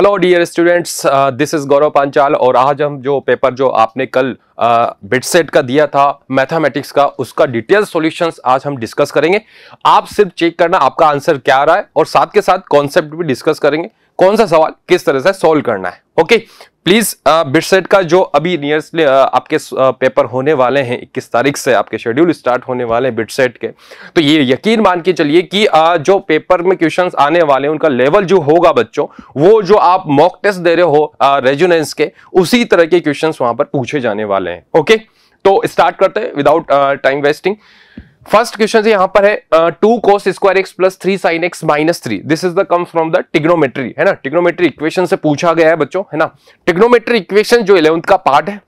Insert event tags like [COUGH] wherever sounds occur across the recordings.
Hello dear students this is Gaurav Panchal और आज हम जो पेपर जो आपने कल बिटसेट uh, का दिया था मैथमेटिक्स का उसका डिटेल सॉल्यूशंस आज हम डिस्कस करेंगे आप सिर्फ चेक करना आपका आंसर क्या आ रहा है और साथ के साथ कॉन्सेप्ट भी डिस्कस करेंगे कौन सा सवाल किस तरह से सोल्व करना है ओके प्लीज बिटसेट का जो अभी नियरली uh, आपके पेपर uh, होने वाले हैं 21 तारीख से आपके शेड्यूल स्टार्ट होने वाले हैं बिटसेट के तो ये यकीन मान के चलिए कि आ, uh, जो पेपर में क्वेश्चंस आने वाले हैं उनका लेवल जो होगा बच्चों वो जो आप मॉक टेस्ट दे रहे हो रेजुनेंस के उसी तरह के क्वेश्चन वहां पर पूछे जाने वाले हैं ओके तो स्टार्ट करते हैं without time wasting first question यहां पर है two cos square X plus three sine x minus three this is the come from the trigonometry है ना टिग्नोमेट्री इक्वेशन से पूछा गया है बच्चों है ना टिग्नोमेट्री इक्वेशन जो इलेवंथ का पार्ट है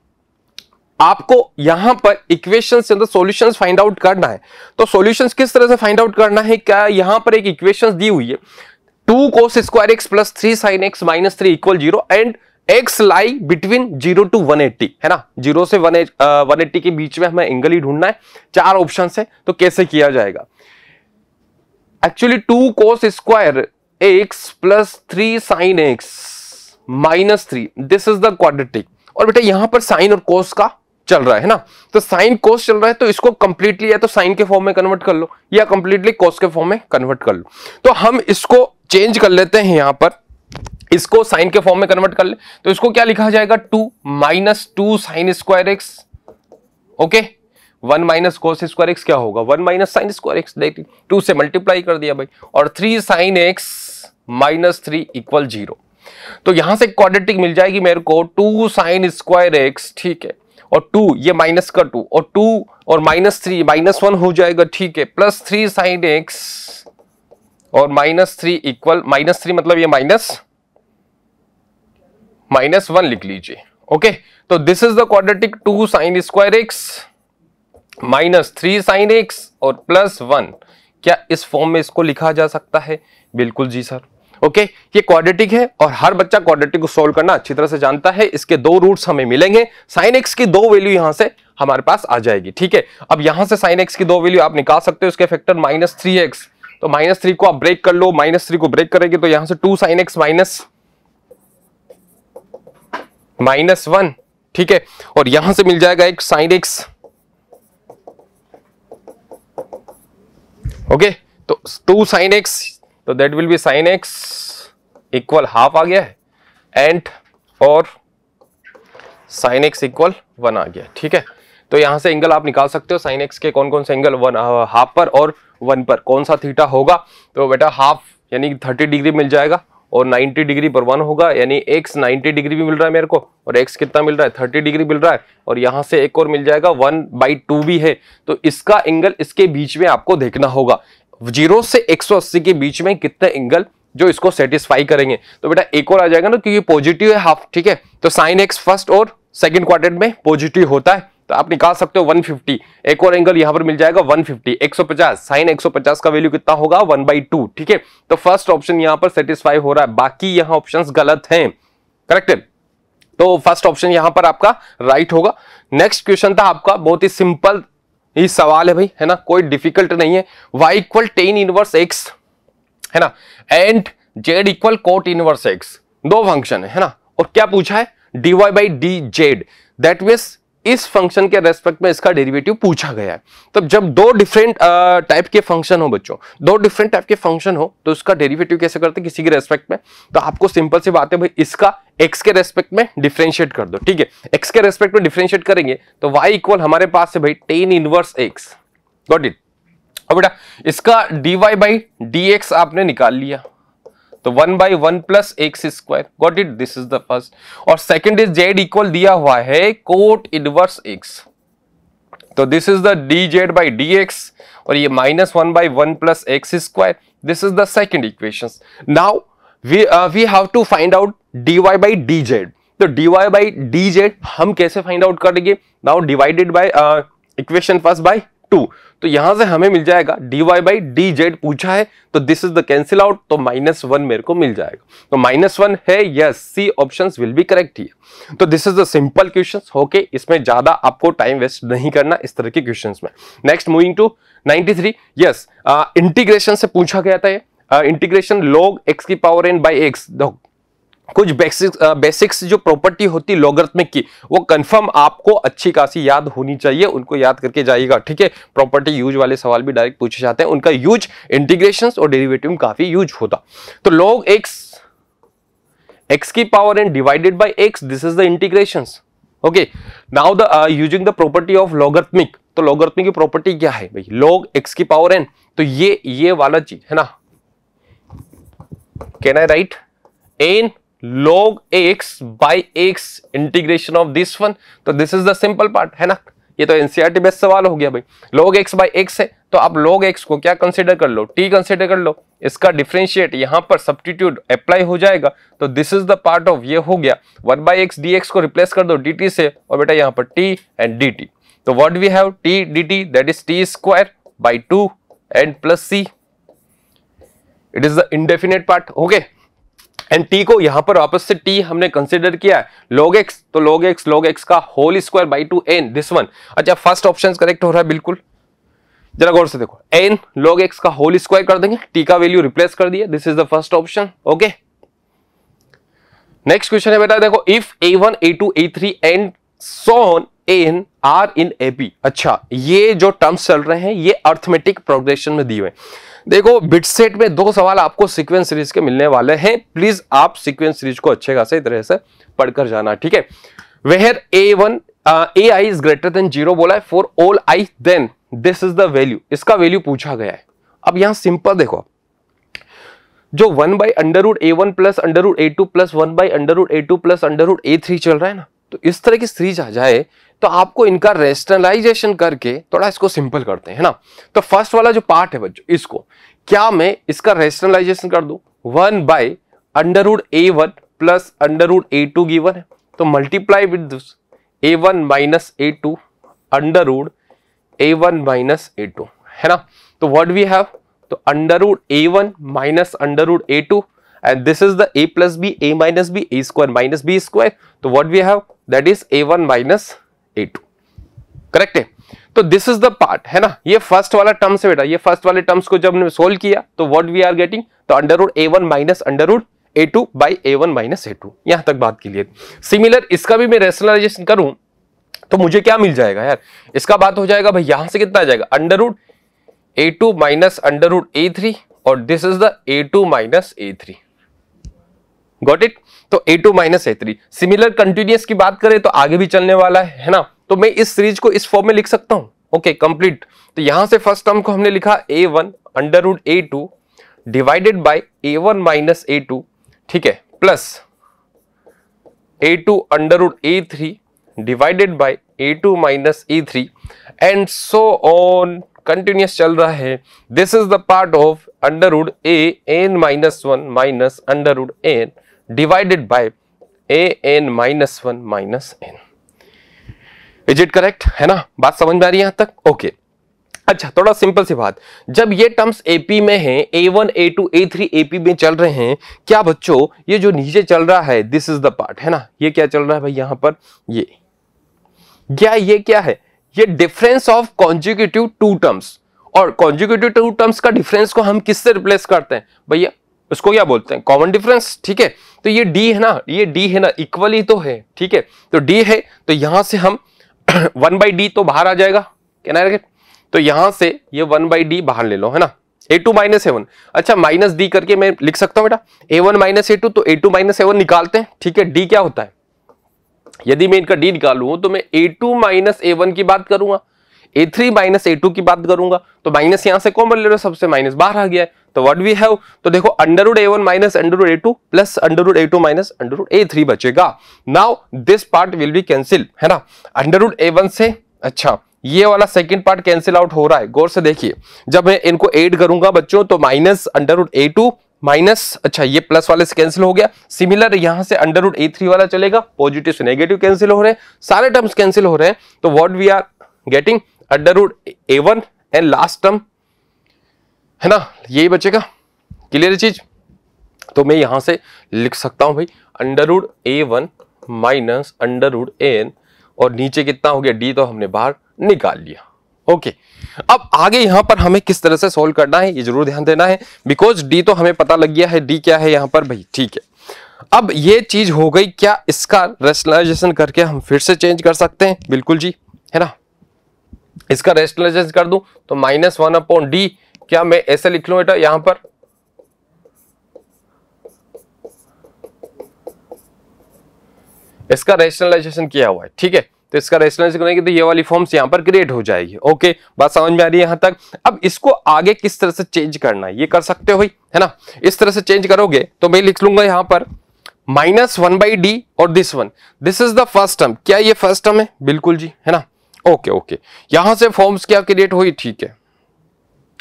आपको यहां पर इक्वेशन से अंदर सॉल्यूशन फाइंड आउट करना है तो सॉल्यूशन किस तरह से फाइंड आउट करना है क्या यहां पर एक इक्वेशन दी हुई है two cos square X plus three sine x minus three equal zero and X lie between zero to one eighty है ना जीरो से वन वन एट्टी के बीच में हमें एंगल ही ढूंढना है चार ऑप्शन है तो कैसे किया जाएगा actually two cos square X plus three sine x minus three this is the quadratic और बेटा यहां पर साइन और कोस का चल रहा है ना तो साइन कोस चल रहा है तो इसको कंप्लीटली या तो साइन के फॉर्म में कन्वर्ट कर लो या कंप्लीटली कोस के फॉर्म में कन्वर्ट कर लो तो हम इसको चेंज कर लेते हैं यहां पर इसको साइन के फॉर्म में कन्वर्ट कर ले तो इसको क्या लिखा जाएगा two minus two sine square X okay one minus cos square X क्या होगा one minus sine square X देखिए टू से मल्टीप्लाई कर दिया भाई और three sine x minus three equal zero तो यहां से क्वाड्रेटिक मिल जाएगी मेरे को टू साइन स्क्वायर एक्स ठीक है और टू ये माइनस का टू और टू और माइनस थ्री माइनस वन हो जाएगा ठीक है प्लस थ्री साइन एक्स और minus three equal minus three मतलब ये माइनस माइनस वन लिख लीजिए ओके तो this is the quadratic two sine square X minus three sine x और प्लस वन क्या इस फॉर्म में इसको लिखा जा सकता है बिल्कुल जी सर ओके ये क्वाड्रेटिक है और हर बच्चा क्वाड्रेटिक को सोल्व करना अच्छी तरह से जानता है इसके दो रूट्स हमें मिलेंगे साइन एक्स की दो वैल्यू यहां से हमारे पास आ जाएगी ठीक है अब यहां से साइन एक्स की दो वैल्यू आप निकाल सकते हो उसके फैक्टर माइनस थ्री एक्स तो माइनस थ्री को आप ब्रेक कर लो माइनस थ्री को ब्रेक करेंगे तो यहां से two sine x minus minus one ठीक है और यहां से मिल जाएगा एक साइन एक्स ओके तो टू साइन एक्स तो that will be sine X equal half आ गया है एंड और साइन एक्स इक्वल वन आ गया ठीक है तो यहां से एंगल आप निकाल सकते हो साइन एक्स के कौन कौन से एंगल वन हाफ पर और वन पर कौन सा थीटा होगा तो बेटा हाफ यानी थर्टी डिग्री मिल जाएगा और 90 डिग्री पर वन होगा यानी एक्स 90 डिग्री भी मिल रहा है मेरे को और एक्स कितना मिल रहा है 30 डिग्री मिल रहा है और यहाँ से एक और मिल जाएगा वन बाई टू भी है तो इसका एंगल इसके बीच में आपको देखना होगा जीरो से एक के बीच में कितने एंगल जो इसको सेटिस्फाई करेंगे तो बेटा एक और आ जाएगा ना क्योंकि पॉजिटिव है हाफ ठीक है तो साइन एक्स फर्स्ट और सेकेंड क्वार्टर में पॉजिटिव होता है तो आप निकाल सकते हो 150 एक और एंगल यहां पर मिल जाएगा 150 150 साइन 150 का वैल्यू कितना होगा वन बाई टू ठीक है तो फर्स्ट ऑप्शन यहां पर सेटिस्फाई हो रहा है बाकी यहां ऑप्शंस गलत हैं करेक्ट तो फर्स्ट ऑप्शन यहां पर आपका राइट right होगा नेक्स्ट क्वेश्चन था आपका बहुत ही सिंपल ही सवाल है भाई है ना कोई डिफिकल्ट नहीं है Y equal tan inverse X है ना and Z equal cot inverse X दो फंक्शन है, ना और क्या पूछा है D Y by D Z that means इस फंक्शन के रेस्पेक्ट में इसका डेरिवेटिव पूछा गया है तो जब दो डिफरेंट टाइप के फंक्शन हो बच्चों दो डिफरेंट टाइप के फंक्शन हो तो उसका डेरिवेटिव कैसे करते हैं किसी के रेस्पेक्ट में तो आपको सिंपल सी बात है भाई इसका एक्स के रेस्पेक्ट में डिफ्रेंशिएट कर दो ठीक है एक्स के रेस्पेक्ट में डिफ्रेंशिएट करेंगे तो वाई इक्वल हमारे पास है भाई tan inverse X got it अब बेटा इसका D Y by D X आपने निकाल लिया तो one by one plus x square got it this is the first और सेकेंड इज जेड इक्वल दिया हुआ है कोट इनवर्स एक्स तो this is the D Z by D X और ये minus one by one plus x square this is the second equation now we we have to find out D Y by D Z तो D Y by D Z हम कैसे find out करेंगे now divided by equation first by two तो यहां से हमें मिल जाएगा D Y by D Z पूछा है तो this is the cancel out तो माइनस वन मेरे को मिल जाएगा तो माइनस वन है yes C option will be correct ही तो this is the simple question okay इसमें ज्यादा आपको टाइम वेस्ट नहीं करना इस तरह के क्वेश्चन में next moving to ninety three yes integration से पूछा गया था ये इंटीग्रेशन लॉग एक्स की पावर एन बाई एक्स कुछ बेसिक्स बेसिक्स जो प्रॉपर्टी होती लॉगर्थमिक की वो कंफर्म आपको अच्छी खासी याद होनी चाहिए उनको याद करके जाइएगा ठीक है प्रॉपर्टी यूज वाले सवाल भी डायरेक्ट पूछे जाते हैं उनका यूज इंटीग्रेशन और डेरिवेटिव काफी यूज होता तो लोग एक्स एक्स की power and divided by x this is the integration okay now the using the property of logarithmic तो लॉगर्थमिक की प्रॉपर्टी क्या है भाई लॉग एक्स की पावर एन तो ये ये वाला चीज है ना can I write n log x by x integration of this one तो this is the simple part है ना ये तो NCERT बेस्ट सवाल हो गया भाई log x by x है तो आप log x को क्या कंसिडर कर लो t कंसिडर कर लो इसका डिफ्रेंशिएट यहाँ पर सब्सटीट्यूट अप्लाई हो जाएगा तो this is the part of ये हो गया वन बाई एक्स डी को रिप्लेस कर दो dt से और बेटा यहाँ पर t एंड dt तो what we have t dt t that is t square by two and plus c it is the indefinite part okay and t को यहां पर वापस से टी हमने कंसिडर किया है लॉग एक्स तो लॉग एक्स लॉग एक्स का whole square by two n this one अच्छा फर्स्ट ऑप्शन करेक्ट हो रहा है बिल्कुल जरा गौर से देखो एन लॉग एक्स का होल स्क्वायर कर देंगे टी का वैल्यू रिप्लेस कर दिया this is the first option okay next question है बेटा देखो if a one a two a three and so on n are in A B अच्छा ये जो टर्म्स चल रहे हैं ये अर्थमेटिक प्रोग्रेशन में दिए हुए हैं देखो बिट सेट में दो सवाल आपको सीक्वेंस सीरीज के मिलने वाले हैं प्लीज आप सीक्वेंस सीरीज को अच्छे खासे तरह से पढ़कर जाना ठीक है where a one a i is greater than zero बोला है for all i then this is the value इसका वैल्यू पूछा गया है अब यहां सिंपल देखो जो one by under a one plus under a two plus one by under a two plus under a three चल रहा है ना तो इस तरह की सीरीज आ जाए तो आपको इनका रेस्टनलाइजेशन करके थोड़ा इसको सिंपल करते हैं ना तो फर्स्ट वाला जो पार्ट है बच्चों इसको क्या मैं इसका रेस्टनलाइजेशन कर दू one by under root a one plus under root a two given है तो multiply with this a one minus a two under root a one minus a two है ना तो व्हाट वी हैव तो under root a one minus under root a two and this is the a plus b a minus b a square minus b square तो what we have that is a one minus a two correct है तो this is the part है ना ये first वाला terms है बेटा ये फर्स्ट वाले टर्म्स को जब सोल्व किया तो व्हाट वी आर गेटिंग तो under root a one minus under root a two by a one minus a two यहां तक बात क्लियर सिमिलर इसका भी मैं रेशनलाइजेशन करूं तो मुझे क्या मिल जाएगा यार इसका बात हो जाएगा भाई यहां से कितना आ जाएगा under root a two minus under root a three और this is the A two minus a three got it तो ए two minus a three similar continuous की बात करें तो आगे भी चलने वाला है, है ना तो मैं इस सीरीज को इस फॉर्म में लिख सकता हूं ओके कंप्लीट तो यहां से फर्स्ट टर्म को हमने लिखा a one under root a two divided by a one minus a two ठीक है plus a two under root a three divided by a two minus a three and so on continuous चल रहा है this is the part of under root a n minus one minus under root n divided by a n minus one minus n is it correct है ना बात समझ में आ रही है यहां तक ओके अच्छा थोड़ा सिंपल सी बात जब ये टर्म्स एपी में हैं a one a two a three AP में चल रहे हैं क्या बच्चों ये जो नीचे चल रहा है दिस इज द पार्ट है ना ये क्या चल रहा है भाई यहां पर ये क्या ये क्या है ये difference of consecutive two terms और कॉन्जिक्यूटिव टू टर्म्स का डिफरेंस को हम किससे रिप्लेस करते हैं भैया उसको क्या बोलते हैं कॉमन डिफरेंस ठीक है तो ये डी है ना ये डी है ना इक्वली तो है ठीक है तो डी है तो यहां से हम वन बाई डी तो बाहर आ जाएगा क्या ना तो यहां से ये वन बाई डी बाहर ले लो है ना ए टू माइनस एवन अच्छा माइनस डी करके मैं लिख सकता हूं बेटा a one minus a two तो ए टू माइनस एवन निकालते हैं ठीक है डी क्या होता है यदि मैं इनका डी निकालू तो मैं a two minus A one की बात करूंगा a three minus a two की बात करूंगा तो माइनस यहां से कॉमन ले रहे सबसे माइनस बाहर आ गया है तो व्हाट वी हैव तो देखो under root a one minus under root a two plus under root a two minus under root a three बचेगा now this part will be cancel है ना अंडरवुड ए वन से अच्छा ये वाला सेकंड पार्ट कैंसिल आउट हो रहा है गौर से देखिए जब मैं इनको एड करूंगा बच्चों तो minus under root a two minus अच्छा ये प्लस वाले से कैंसिल हो गया सिमिलर यहां से अंडरवुड ए थ्री वाला चलेगा पॉजिटिव से नेगेटिव कैंसिल हो रहे हैं सारे टर्म्स कैंसिल हो रहे हैं तो what we are getting under root a one and last term है ना यही बचेगा क्लियर चीज तो मैं यहां से लिख सकता हूं भाई under root a one minus under root a n और नीचे कितना हो गया डी तो हमने बाहर निकाल लिया ओके okay. अब आगे यहां पर हमें किस तरह से सोल्व करना है ये जरूर ध्यान देना है बिकॉज डी तो हमें पता लग गया है डी क्या है यहां पर भाई ठीक है अब ये चीज हो गई क्या इसका रेशनलाइजेशन करके हम फिर से चेंज कर सकते हैं बिल्कुल जी है ना इसका रेस्टलाइजेंस कर दूं तो माइनस वन अपॉन डी क्या मैं ऐसे लिख लू बेटा यहां पर इसका रेशनलाइजेशन किया हुआ है ठीक है तो इसका रेशनलाइजेशन करेंगे तो ये वाली फॉर्म्स यहां पर क्रिएट हो जाएगी ओके बात समझ में आ रही है यहां तक अब इसको आगे किस तरह से चेंज करना है ये कर सकते हो है ना इस तरह से चेंज करोगे तो मैं लिख लूंगा यहां पर माइनस वन बाई डी और this one this is the first term क्या ये फर्स्ट टर्म है बिल्कुल जी है ना ओके ओके यहां से फॉर्म्स क्या क्रिएट हुई ठीक है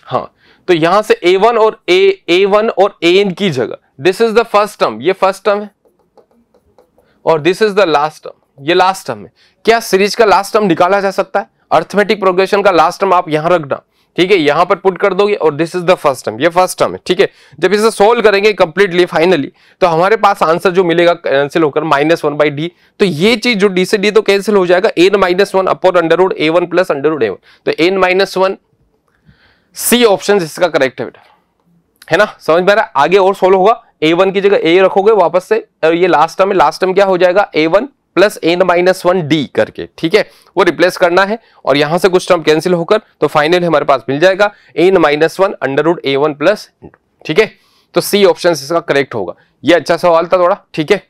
हाँ तो यहां से ए वन और ए ए वन और ए एन की जगह this is the first term ये फर्स्ट टर्म है और this is the last term ये लास्ट टर्म है क्या सीरीज का लास्ट टर्म निकाला जा सकता है अर्थमेटिक प्रोग्रेशन का लास्ट टर्म आप यहां रखना ठीक है यहां पर पुट कर दोगे और this is the first term ये फर्स्ट टर्म है ठीक है जब इसे सोल्व करेंगे कंप्लीटली फाइनली तो हमारे पास आंसर जो मिलेगा कैंसिल होकर माइनस वन बाई डी तो ये चीज जो डी से डी तो कैंसिल हो जाएगा n minus one upon under root a one plus under root a one तो n minus one C option इसका करेक्ट है बेटा है ना समझ में आ रहा है आगे और सोल्व होगा ए वन की जगह ए रखोगे वापस से और ये लास्ट टर्म है लास्ट टर्म क्या हो जाएगा a one plus n minus one d करके ठीक है वो रिप्लेस करना है और यहां से कुछ टर्म कैंसिल होकर तो फाइनल हमारे पास मिल जाएगा n minus one under a one plus ठीक है तो सी ऑप्शन इसका करेक्ट होगा ये अच्छा सवाल था थोड़ा ठीक है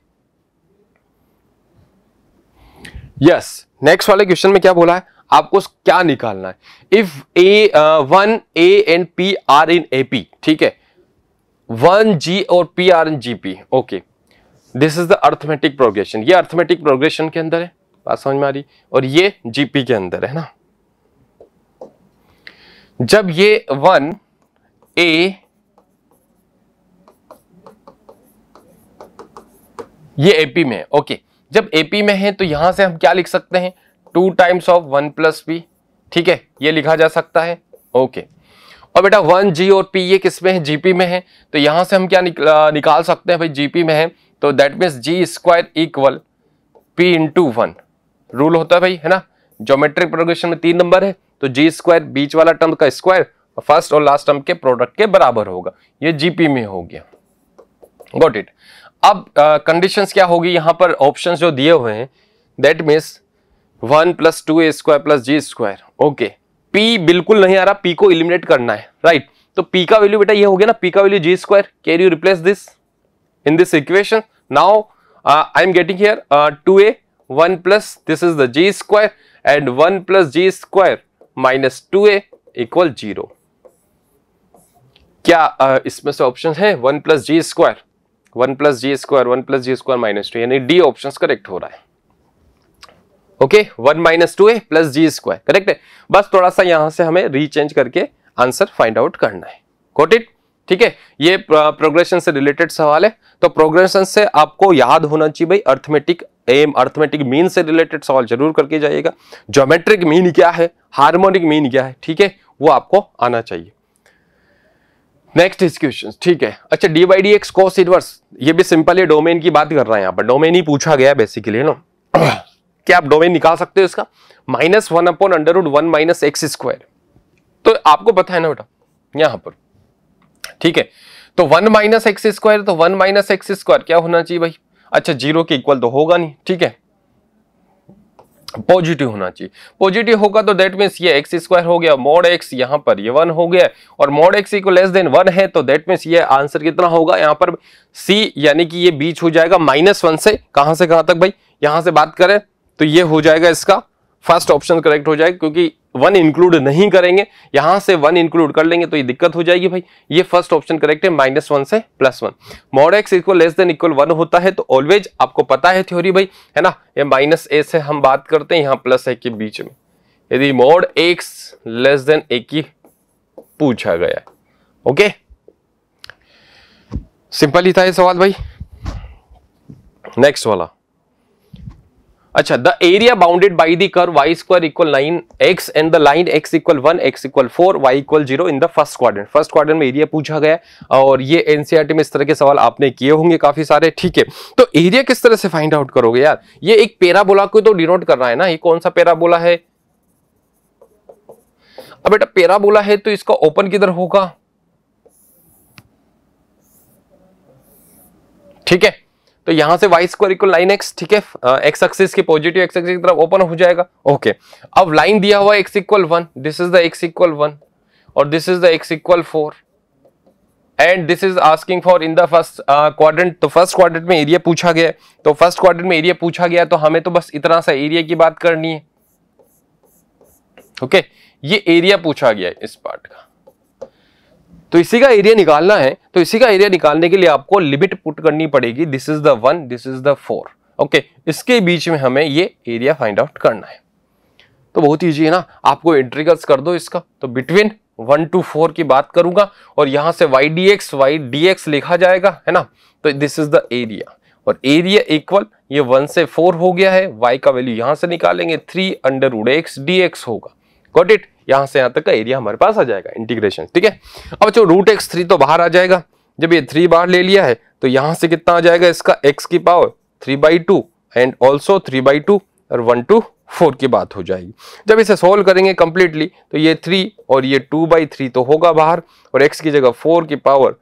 यस नेक्स्ट वाले क्वेश्चन में क्या बोला है आपको क्या निकालना है if a one a and p are in A P ठीक है वन जी और p are in G P okay this is the arithmetic progression ये अर्थमेटिक प्रोग्रेशन के अंदर है बात समझ में आ रही और ये जीपी के अंदर है ना जब ये वन ए ये एपी में है ओके जब एपी में है तो यहां से हम क्या लिख सकते हैं two times of one plus p ठीक है ये लिखा जा सकता है ओके और बेटा वन जी और पी ये किसमें है जीपी में है तो यहां से हम क्या निकाल सकते हैं भाई जीपी में है तो that means g square equal p into one rule होता है भाई है ना जोमेट्रिक प्रोग्रेशन में तीन नंबर है तो जी स्क्वायर बीच वाला टर्म का स्क्वायर फर्स्ट और लास्ट टर्म के प्रोडक्ट के बराबर होगा ये जीपी में हो गया गॉट इट अब कंडीशंस uh, क्या होगी यहां पर ऑप्शंस जो दिए हुए हैं that means one plus two a square plus g square okay p बिल्कुल नहीं आ रहा पी को इलिमिनेट करना है राइट right? तो पी का वैल्यू बेटा ये हो गया ना पी का value g square can you replace this in this equation. Now, uh, I am getting here uh, 2a 1 plus this is the g square and 1 plus g square minus 2a equal 0. क्या uh, इसमें से option है 1 plus g square one plus g square one plus g square minus two यानी D option correct हो रहा है okay one minus two a plus g square correct है बस थोड़ा सा यहां से हमें रीचेंज करके आंसर फाइंड आउट करना है कोट इट ठीक है ये प्रोग्रेशन से रिलेटेड सवाल है तो प्रोग्रेशन से आपको याद होना चाहिए भाई अर्थमेटिक एम अर्थमेटिक मीन से रिलेटेड सवाल जरूर करके जाइएगा ज्योमेट्रिक मीन क्या है हार्मोनिक मीन क्या है ठीक है वो आपको आना चाहिए नेक्स्ट क्वेश्चन ठीक है अच्छा d by D x cos inverse ये भी सिंपल है डोमेन की बात कर रहा है यहाँ पर डोमेन ही पूछा गया बेसिकली ना [CLEARS THROAT] क्या आप डोमेन निकाल सकते हो इसका minus one upon under one minus x square तो आपको पता है ना बेटा यहाँ पर ठीक है तो वन माइनस एक्स स्क्वायर तो वन माइनस एक्स स्क्वायर क्या होना चाहिए भाई अच्छा जीरो के इक्वल तो होगा नहीं ठीक है पॉजिटिव होना चाहिए पॉजिटिव होगा तो दैट मीन्स ये एक्स स्क्वायर हो गया मोड एक्स यहां पर ये वन हो गया और mod x equal less than one है तो दैट मीन्स ये आंसर कितना होगा यहां पर सी यानी कि ये बीच हो जाएगा माइनस वन से कहां से कहां तक भाई यहां से बात करें तो ये हो जाएगा इसका फर्स्ट ऑप्शन करेक्ट हो जाएगा क्योंकि वन इंक्लूड नहीं करेंगे यहां से वन इंक्लूड कर लेंगे तो ये दिक्कत हो जाएगी भाई ये फर्स्ट ऑप्शन करेक्ट है माइनस वन से plus one mod x equal less than equal one होता है तो ऑलवेज आपको पता है थ्योरी भाई है ना ये माइनस ए से हम बात करते हैं यहाँ प्लस ए के बीच में यदि mod x less than a की पूछा गया ओके सिंपल ही था ये सवाल भाई नेक्स्ट वाला अच्छा the area bounded by the curve y square equal nine x and the line x equal one x equal four y equal zero in the first quarter first quarter में area पूछा गया और ये NCERT e में इस तरह के सवाल आपने किए होंगे काफी सारे ठीक है तो एरिया किस तरह से फाइंड आउट करोगे यार ये एक पेराबोला को तो डिनोट कर रहा है ना ये कौन सा पेराबोला है अब बेटा पेराबोला है तो इसका ओपन किधर होगा ठीक है तो यहां से y square equal nine x ठीक है एक्स एक्सिस के पॉजिटिव एक्स एक्सिस की तरफ ओपन हो जाएगा ओके अब लाइन दिया हुआ x equal one this is the x equal one और this is the x equal four and this is asking for in the first quadrant तो फर्स्ट क्वाड्रेंट में एरिया पूछा गया तो फर्स्ट क्वाड्रेंट में एरिया पूछा गया तो हमें तो बस इतना सा एरिया की बात करनी है ओके okay? ये एरिया पूछा गया इस पार्ट का तो इसी का एरिया निकालना है तो इसी का एरिया निकालने के लिए आपको लिमिट पुट करनी पड़ेगी this is the one this is the four okay इसके बीच में हमें ये एरिया फाइंड आउट करना है तो बहुत ईजी है ना आपको इंट्रीगल्स कर दो इसका तो बिटवीन वन टू फोर की बात करूंगा और यहां से y d x y d x लिखा जाएगा है ना तो दिस इज द एरिया और एरिया इक्वल ये वन से फोर हो गया है वाई का वैल्यू यहां से निकालेंगे three under root x d x होगा गॉट इट यहाँ से यहाँ तक का एरिया हमारे पास आ जाएगा इंटीग्रेशन ठीक है अब जो रूट एक्स थ्री तो बाहर आ जाएगा जब ये थ्री बाहर ले लिया है तो यहाँ से कितना आ जाएगा इसका एक्स की power three by two and also three by two और वन टू फोर की बात हो जाएगी जब इसे सोल्व करेंगे कंप्लीटली तो ये थ्री और ये टू बाई थ्री तो होगा बाहर और एक्स की जगह फोर की power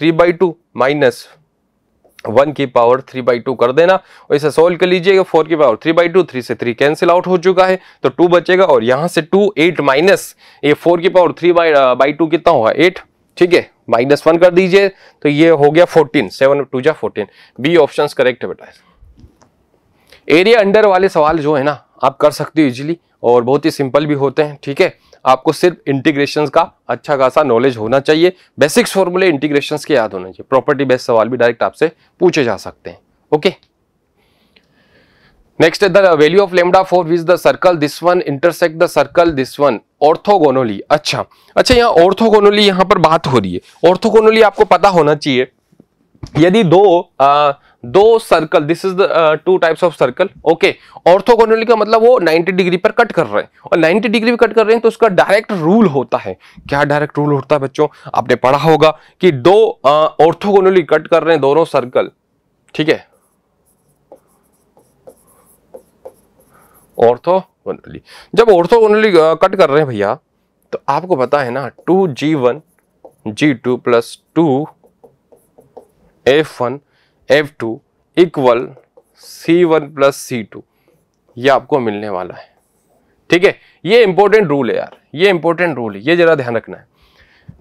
three by two minus one की पावर थ्री बाई टू कर देना और इसे सोल्व कर लीजिएगा फोर की power three by two three से थ्री कैंसिल आउट हो चुका है तो टू बचेगा और यहाँ से टू एट माइनस ये फोर की power three by by two कितना होगा एट ठीक है माइनस वन कर दीजिए तो ये हो गया फोर्टीन सेवन टू जा फोर्टीन बी ऑप्शन करेक्ट है बेटा एरिया अंडर वाले सवाल जो है ना आप कर सकते हो इजिली और बहुत ही सिंपल भी होते हैं ठीक है आपको सिर्फ इंटीग्रेशन का अच्छा खासा नॉलेज होना चाहिए बेसिक्स फॉर्मूले इंटीग्रेशन के याद होने चाहिए प्रॉपर्टी बेस्ट सवाल भी डायरेक्ट आपसे पूछे जा सकते हैं okay next the value of lambda for which the circle this one intersect the circle this one orthogonally अच्छा अच्छा यहाँ ऑर्थोगोनोली यहाँ पर बात हो रही है ऑर्थोगोनोली आपको पता होना चाहिए यदि दो आ, दो circle this is the two types of circle okay orthogonally का मतलब वो 90 डिग्री पर कट कर रहे हैं और 90 डिग्री पर कट कर रहे हैं तो उसका डायरेक्ट रूल होता है क्या डायरेक्ट रूल होता है बच्चों आपने पढ़ा होगा कि दो ऑर्थोगोनली uh, कट कर रहे हैं दोनों सर्कल ठीक है ऑर्थोगोनली जब ऑर्थोगोनली कट uh, कर रहे हैं भैया तो आपको पता है ना two g one g two plus two f one f two equal c one plus c two ये आपको मिलने वाला है ठीक है ये इंपॉर्टेंट रूल है यार ये इंपॉर्टेंट रूल है ये जरा ध्यान रखना है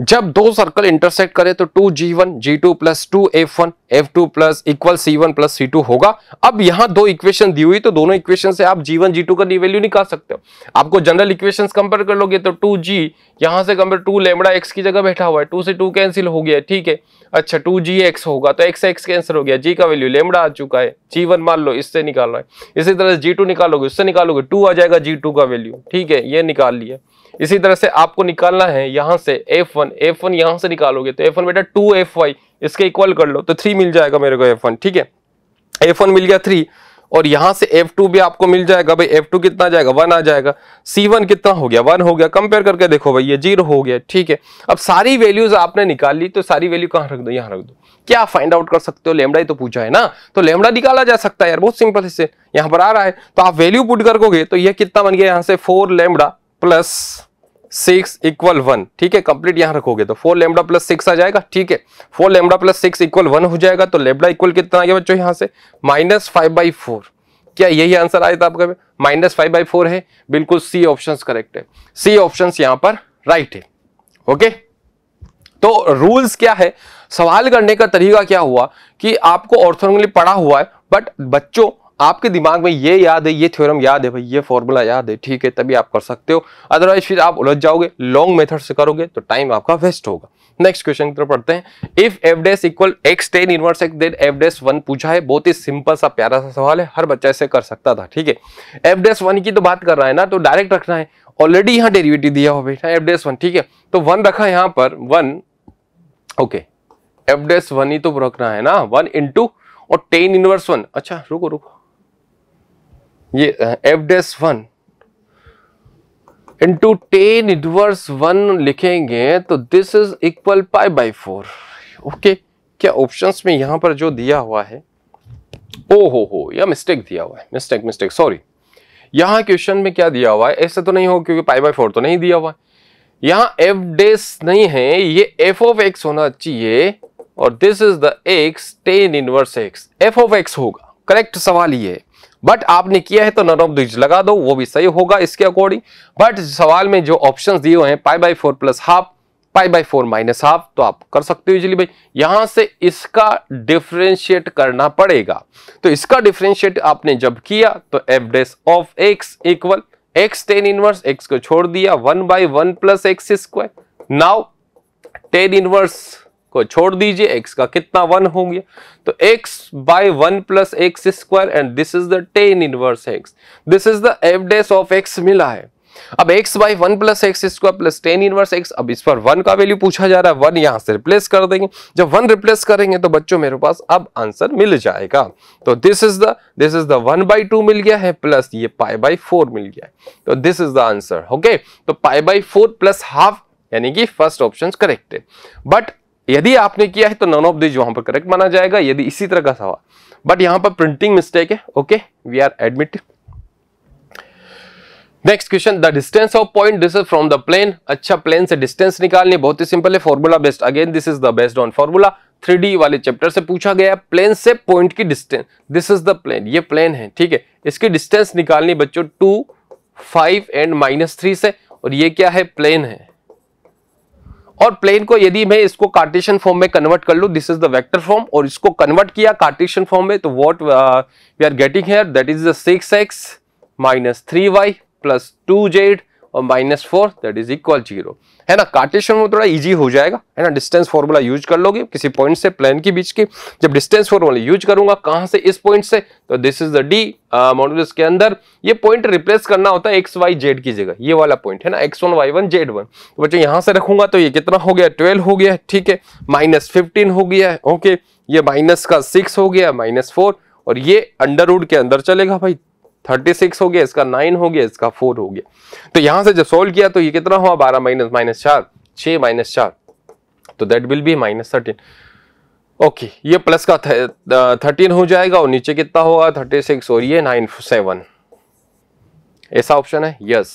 जब दो सर्कल इंटरसेक्ट करे तो two g one g two plus two f one f two plus equal c one plus c two होगा अब यहां दो इक्वेशन दी हुई तो दोनों इक्वेशन से आप जी वन जी टू का वैल्यू निकाल सकते हो आपको जनरल इक्वेशन कंपेयर कर लोगे तो टू जी यहां से कंपेयर टू लेमड़ा एक्स की जगह बैठा हुआ है टू से टू कैंसिल हो गया ठीक है अच्छा टू जी एक्स होगा तो एक्स एक्स कैंसिल हो गया जी का वैल्यू लेमड़ा आ चुका है जी वन मान लो इससे निकालना है इसी तरह से जी टू निकालोगे उससे निकालोगे टू आ जाएगा जी टू का वैल्यू ठीक है ये निकाल लिया इसी तरह से आपको निकालना है यहाँ से एफ वन एफ वन यहाँ से निकालोगे तो एफ वन बेटा टू एफ वाई इसके इक्वल कर लो तो थ्री मिल जाएगा मेरे को एफ वन ठीक है एफ वन मिल गया थ्री और यहाँ से F2 भी आपको मिल जाएगा भाई F2 कितना जाएगा वन आ जाएगा C1 कितना हो गया वन हो गया कंपेयर करके देखो भाई ये जीरो हो गया ठीक है अब सारी वैल्यूज आपने निकाल ली तो सारी वैल्यू कहाँ रख दो यहाँ रख दो क्या फाइंड आउट कर सकते हो लेमडा ही तो पूछा है ना तो लेमडा निकाला जा सकता है यार बहुत सिंपल इससे यहाँ पर आ रहा है तो आप वैल्यू पुट करोगे तो यह कितना बन गया यहाँ से four lambda plus six equal one ठीक है कंप्लीट यहां रखोगे तो फोर लेमडा प्लस सिक्स आ जाएगा ठीक है four lambda plus six equal one हो जाएगा तो लेमडा इक्वल कितना आ गया बच्चों यहां से माइनस फाइव बाई फोर क्या यही आंसर आया था आपका माइनस फाइव बाई फोर है बिल्कुल सी ऑप्शन करेक्ट है सी ऑप्शन यहां पर राइट है ओके तो रूल्स क्या है सवाल करने का तरीका क्या हुआ कि आपको ऑर्थोनोमली पढ़ा हुआ है बट बच्चों आपके दिमाग में ये याद है ये थ्योरम याद है भाई ये फॉर्मूला याद है ठीक है तभी आप कर सकते हो अदरवाइज फिर आप उलझ जाओगे लॉन्ग मेथड से करोगे तो टाइम आपका वेस्ट होगा नेक्स्ट क्वेश्चन की तरफ पढ़ते हैं if f dash equal x tan inverse x then f dash one पूछा है बहुत ही सिंपल सा प्यारा सा सवाल है हर बच्चा इसे कर सकता था ठीक है एफ डेस वन की तो बात कर रहा है ना तो डायरेक्ट रखना है ऑलरेडी यहाँ डेरिवेटिव दिया हो बेटा एफ डेस वन ठीक है तो वन रखा यहाँ पर one okay f dash one ही तो रखना है ना वन इंटू और टेन इनवर्स वन अच्छा रुको रुको ये f dash one into tan inverse one लिखेंगे तो this is equal pi by four okay क्या ऑप्शंस में यहां पर जो दिया हुआ है ओ हो हो या मिस्टेक दिया हुआ है मिस्टेक मिस्टेक सॉरी यहां क्वेश्चन में क्या दिया हुआ है ऐसे तो नहीं हो क्योंकि पाई बाई फोर तो नहीं दिया हुआ है यहां एफ डेस नहीं है ये एफ ऑफ एक्स होना चाहिए और this is the x tan inverse x f of x होगा करेक्ट सवाल ये बट आपने किया है तो नन ऑफ दिज लगा दो वो भी सही होगा इसके अकॉर्डिंग बट सवाल में जो ऑप्शन दिए हुए हैं pi by four plus half pi by four minus half तो आप कर सकते हो इजिली भाई यहां से इसका डिफ्रेंशिएट करना पड़ेगा तो इसका डिफ्रेंशिएट आपने जब किया तो f dash of x equal x tan inverse x को छोड़ दिया one by one plus x square now tan inverse को छोड़ दीजिए एक्स का कितना वन हो गया तो x by one plus x square and this is the tan inverse x this is the f dash of x मिला है अब x by 1 plus x square plus 10 inverse x अब इस पर 1 का वैल्यू पूछा जा रहा है 1 यहां से रिप्लेस कर देंगे जब 1 रिप्लेस करेंगे तो बच्चों मेरे पास अब आंसर मिल जाएगा तो this is the this is the 1 by 2 मिल गया है प्लस ये पाई by 4 मिल गया है तो this is the answer okay तो पाई by 4 plus half यानी कि फर्स्ट ऑप्शन करेक्ट है बट यदि आपने किया है तो नन ऑफ दिस वहां पर करेक्ट माना जाएगा यदि इसी तरह का सवाल बट यहां पर प्रिंटिंग मिस्टेक है okay we are admit next question the distance of point this is from the plane अच्छा प्लेन से डिस्टेंस निकालनी बहुत ही सिंपल है formula based again this is the based on formula 3D वाले चैप्टर से पूछा गया प्लेन से पॉइंट की distance this is the plane ये प्लेन है ठीक है इसकी डिस्टेंस निकालनी बच्चों two five and minus three से और ये क्या है प्लेन है और प्लेन को यदि मैं इसको कार्टेशियन फॉर्म में कन्वर्ट कर लू this is the vector form और इसको कन्वर्ट किया कार्टेशियन फॉर्म में तो what we are getting here that is the six x minus three y plus two z और minus four that is equal zero है ना कार्टेशन में थोड़ा इजी हो जाएगा है ना डिस्टेंस फॉर्मूला यूज कर लोगे किसी पॉइंट से प्लेन के बीच के जब डिस्टेंस फॉर्मूला यूज करूंगा कहां से इस पॉइंट से तो this is the d modulus के अंदर ये पॉइंट रिप्लेस करना होता है एक्स वाई जेड की जगह ये वाला पॉइंट है ना x one y one z one तो बच्चों यहाँ से रखूंगा तो ये कितना हो गया ट्वेल्व हो गया ठीक है माइनस फिफ्टीन हो गया ओके ये माइनस का सिक्स हो गया माइनस फोर और ये अंडर अंडरवुड के अंदर चलेगा भाई थर्टी सिक्स हो गया इसका नाइन हो गया इसका फोर हो गया तो यहां से जब सोल्व किया तो ये कितना हुआ बारह माइनस माइनस चार छ माइनस चार तो that will be minus thirteen okay ये प्लस का थर्टीन uh, हो जाएगा और नीचे कितना होगा थर्टी सिक्स और ये नाइन सेवन ऐसा ऑप्शन है यस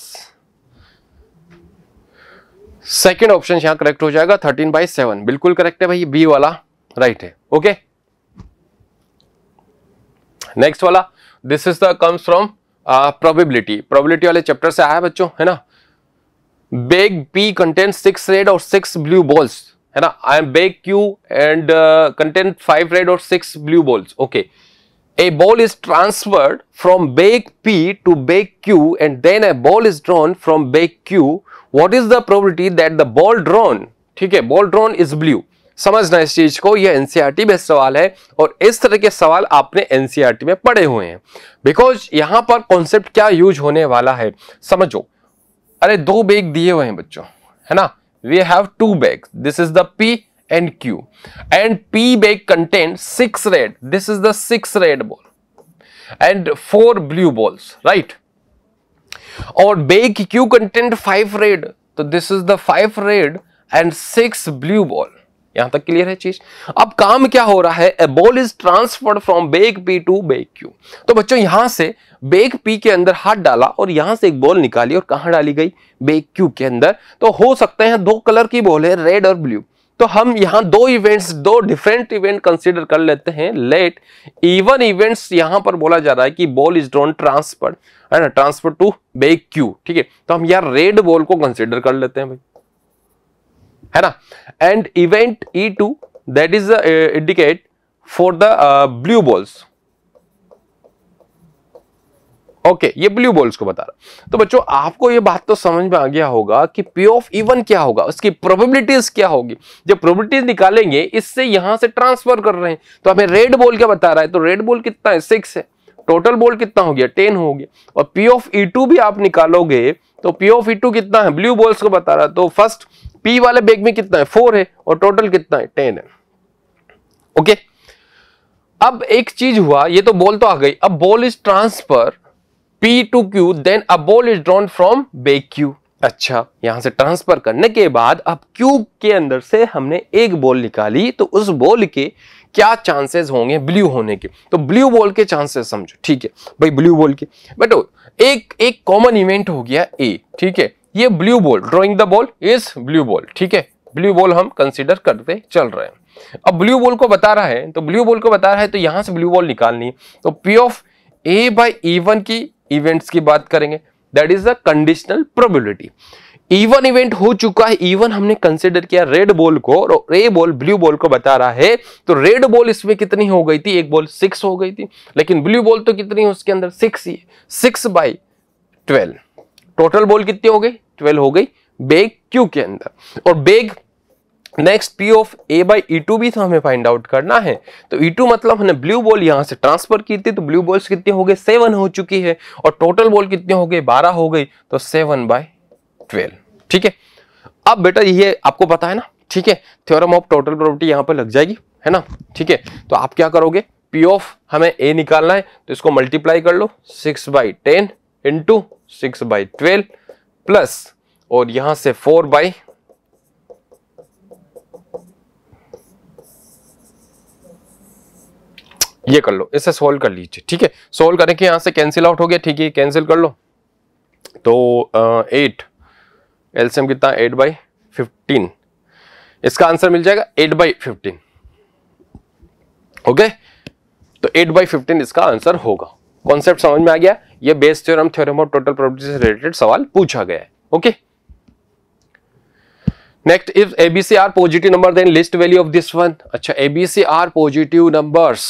सेकेंड ऑप्शन यहां करेक्ट हो जाएगा थर्टीन बाई सेवन बिल्कुल करेक्ट है भाई बी वाला राइट है ओके नेक्स्ट वाला this is the comes from probability probability वाले चैप्टर से आया है बच्चों है ना bag P content six red और सिक्स ब्लू बॉल्स है ना I am bag Q and content five red और six blue balls okay A ball is transferred from bag P to bag Q and then a ball is drawn from bag Q. What is the probability that the ball drawn, ठीक है, ball drawn is blue. समझना इस चीज को यह NCERT best सवाल है और इस तरह के सवाल आपने एनसीईआरटी e में पढ़े हुए हैं बिकॉज यहां पर कॉन्सेप्ट क्या यूज होने वाला है समझो अरे दो बैग दिए हुए हैं बच्चों है ना we have two bag this is the P and Q and P bag content six red this is the six red ball and four blue balls right और bag Q content five red तो this is the five red and six blue ball यहां तक clear है चीज अब काम क्या हो रहा है a ball is transferred from bag P to bag Q तो बच्चों यहां से बेग पी के अंदर हाथ डाला और यहां से एक बॉल निकाली और कहां डाली गई बेग क्यू के अंदर तो हो सकते हैं दो कलर की बॉल है रेड और ब्लू तो हम यहां दो इवेंट्स दो डिफरेंट इवेंट कंसीडर कर लेते हैं लेट इवन इवेंट्स यहां पर बोला जा रहा है कि बॉल इज ड्रॉन ट्रांसफर है ना ट्रांसफर टू बेग क्यू ठीक है तो हम यहाँ रेड बॉल को कंसीडर कर लेते हैं भाई है ना and event E two that is indicate for the blue balls okay ये ब्लू बॉल्स को बता रहा तो बच्चों आपको ये बात तो समझ में आ गया होगा कि पे ऑफ इवन क्या होगा उसकी प्रोबेबिलिटीज क्या होगी जब प्रोबेबिलिटीज निकालेंगे इससे यहां से ट्रांसफर कर रहे हैं तो हमें रेड बॉल क्या बता रहा है तो रेड बॉल कितना है सिक्स है टोटल बॉल कितना हो गया टेन हो गया और पी ऑफ ई टू भी आप निकालोगे तो पी ऑफ ई टू कितना है ब्लू बॉल्स को बता रहा है तो फर्स्ट पी वाले बैग में कितना है फोर है और टोटल कितना है टेन है ओके अब एक चीज हुआ ये तो बॉल तो आ गई अब ball is transfer P to Q then a ball is drawn from bag Q अच्छा यहां से ट्रांसफर करने के बाद अब क्यू के अंदर से हमने एक बॉल निकाली तो उस बॉल के क्या चांसेस होंगे ब्लू होने के तो ब्लू बॉल के चांसेस समझो ठीक है भाई ब्लू बॉल के बट oh, एक एक कॉमन इवेंट हो गया ए ठीक है ये blue ball drawing the ball is blue ball ठीक है ब्लू बॉल हम कंसिडर करते चल रहे हैं अब ब्लू बॉल को बता रहा है तो ब्लू बॉल को बता रहा है तो यहां से ब्लू बॉल निकालनी तो P of A by E की इवेंट्स की बात करेंगे that is the conditional probability E one event हो चुका है इवन e हमने कंसिडर किया रेड बॉल को और ए बॉल ब्लू बॉल को बता रहा है तो रेड बॉल इसमें कितनी हो गई थी एक बॉल सिक्स हो गई थी लेकिन ब्लू बॉल तो कितनी है उसके अंदर सिक्स ही six by twelve total ball कितनी हो गई ट्वेल्व हो गई बेग क्यू के अंदर और bag next P of A by E two भी तो हमें फाइंड आउट करना है तो ई e टू मतलब हमने ब्लू बॉल यहाँ से ट्रांसफर की थी तो ब्लू बॉल्स कितने हो गए सेवन हो चुकी है और टोटल बॉल कितने हो गए बारह हो गई तो सेवन बाय ट्वेल्व ठीक है अब बेटा ये आपको पता है ना ठीक है थ्योरम ऑफ टोटल प्रॉपर्टी यहाँ पर लग जाएगी है ना ठीक है तो आप क्या करोगे पी ऑफ हमें ए निकालना है तो इसको मल्टीप्लाई कर लो six by ten into six by twelve plus और यहां से फोर बाई ये कर लो इसे सोल्व कर लीजिए ठीक है सोल्व करें कि यहां से कैंसिल आउट हो गया ठीक है कैंसिल कर लो तो एट एलसीएम कितना एट बाई फिफ्टीन इसका आंसर मिल जाएगा एट बाई फिफ्टीन ओके तो एट बाई फिफ्टीन इसका आंसर होगा कॉन्सेप्ट समझ में आ गया ये बेस थ्योरम थ्योरम और टोटल प्रॉपर्टी से रिलेटेड सवाल पूछा गया है okay next if ABC are positive number then least value of this one अच्छा ABC are positive numbers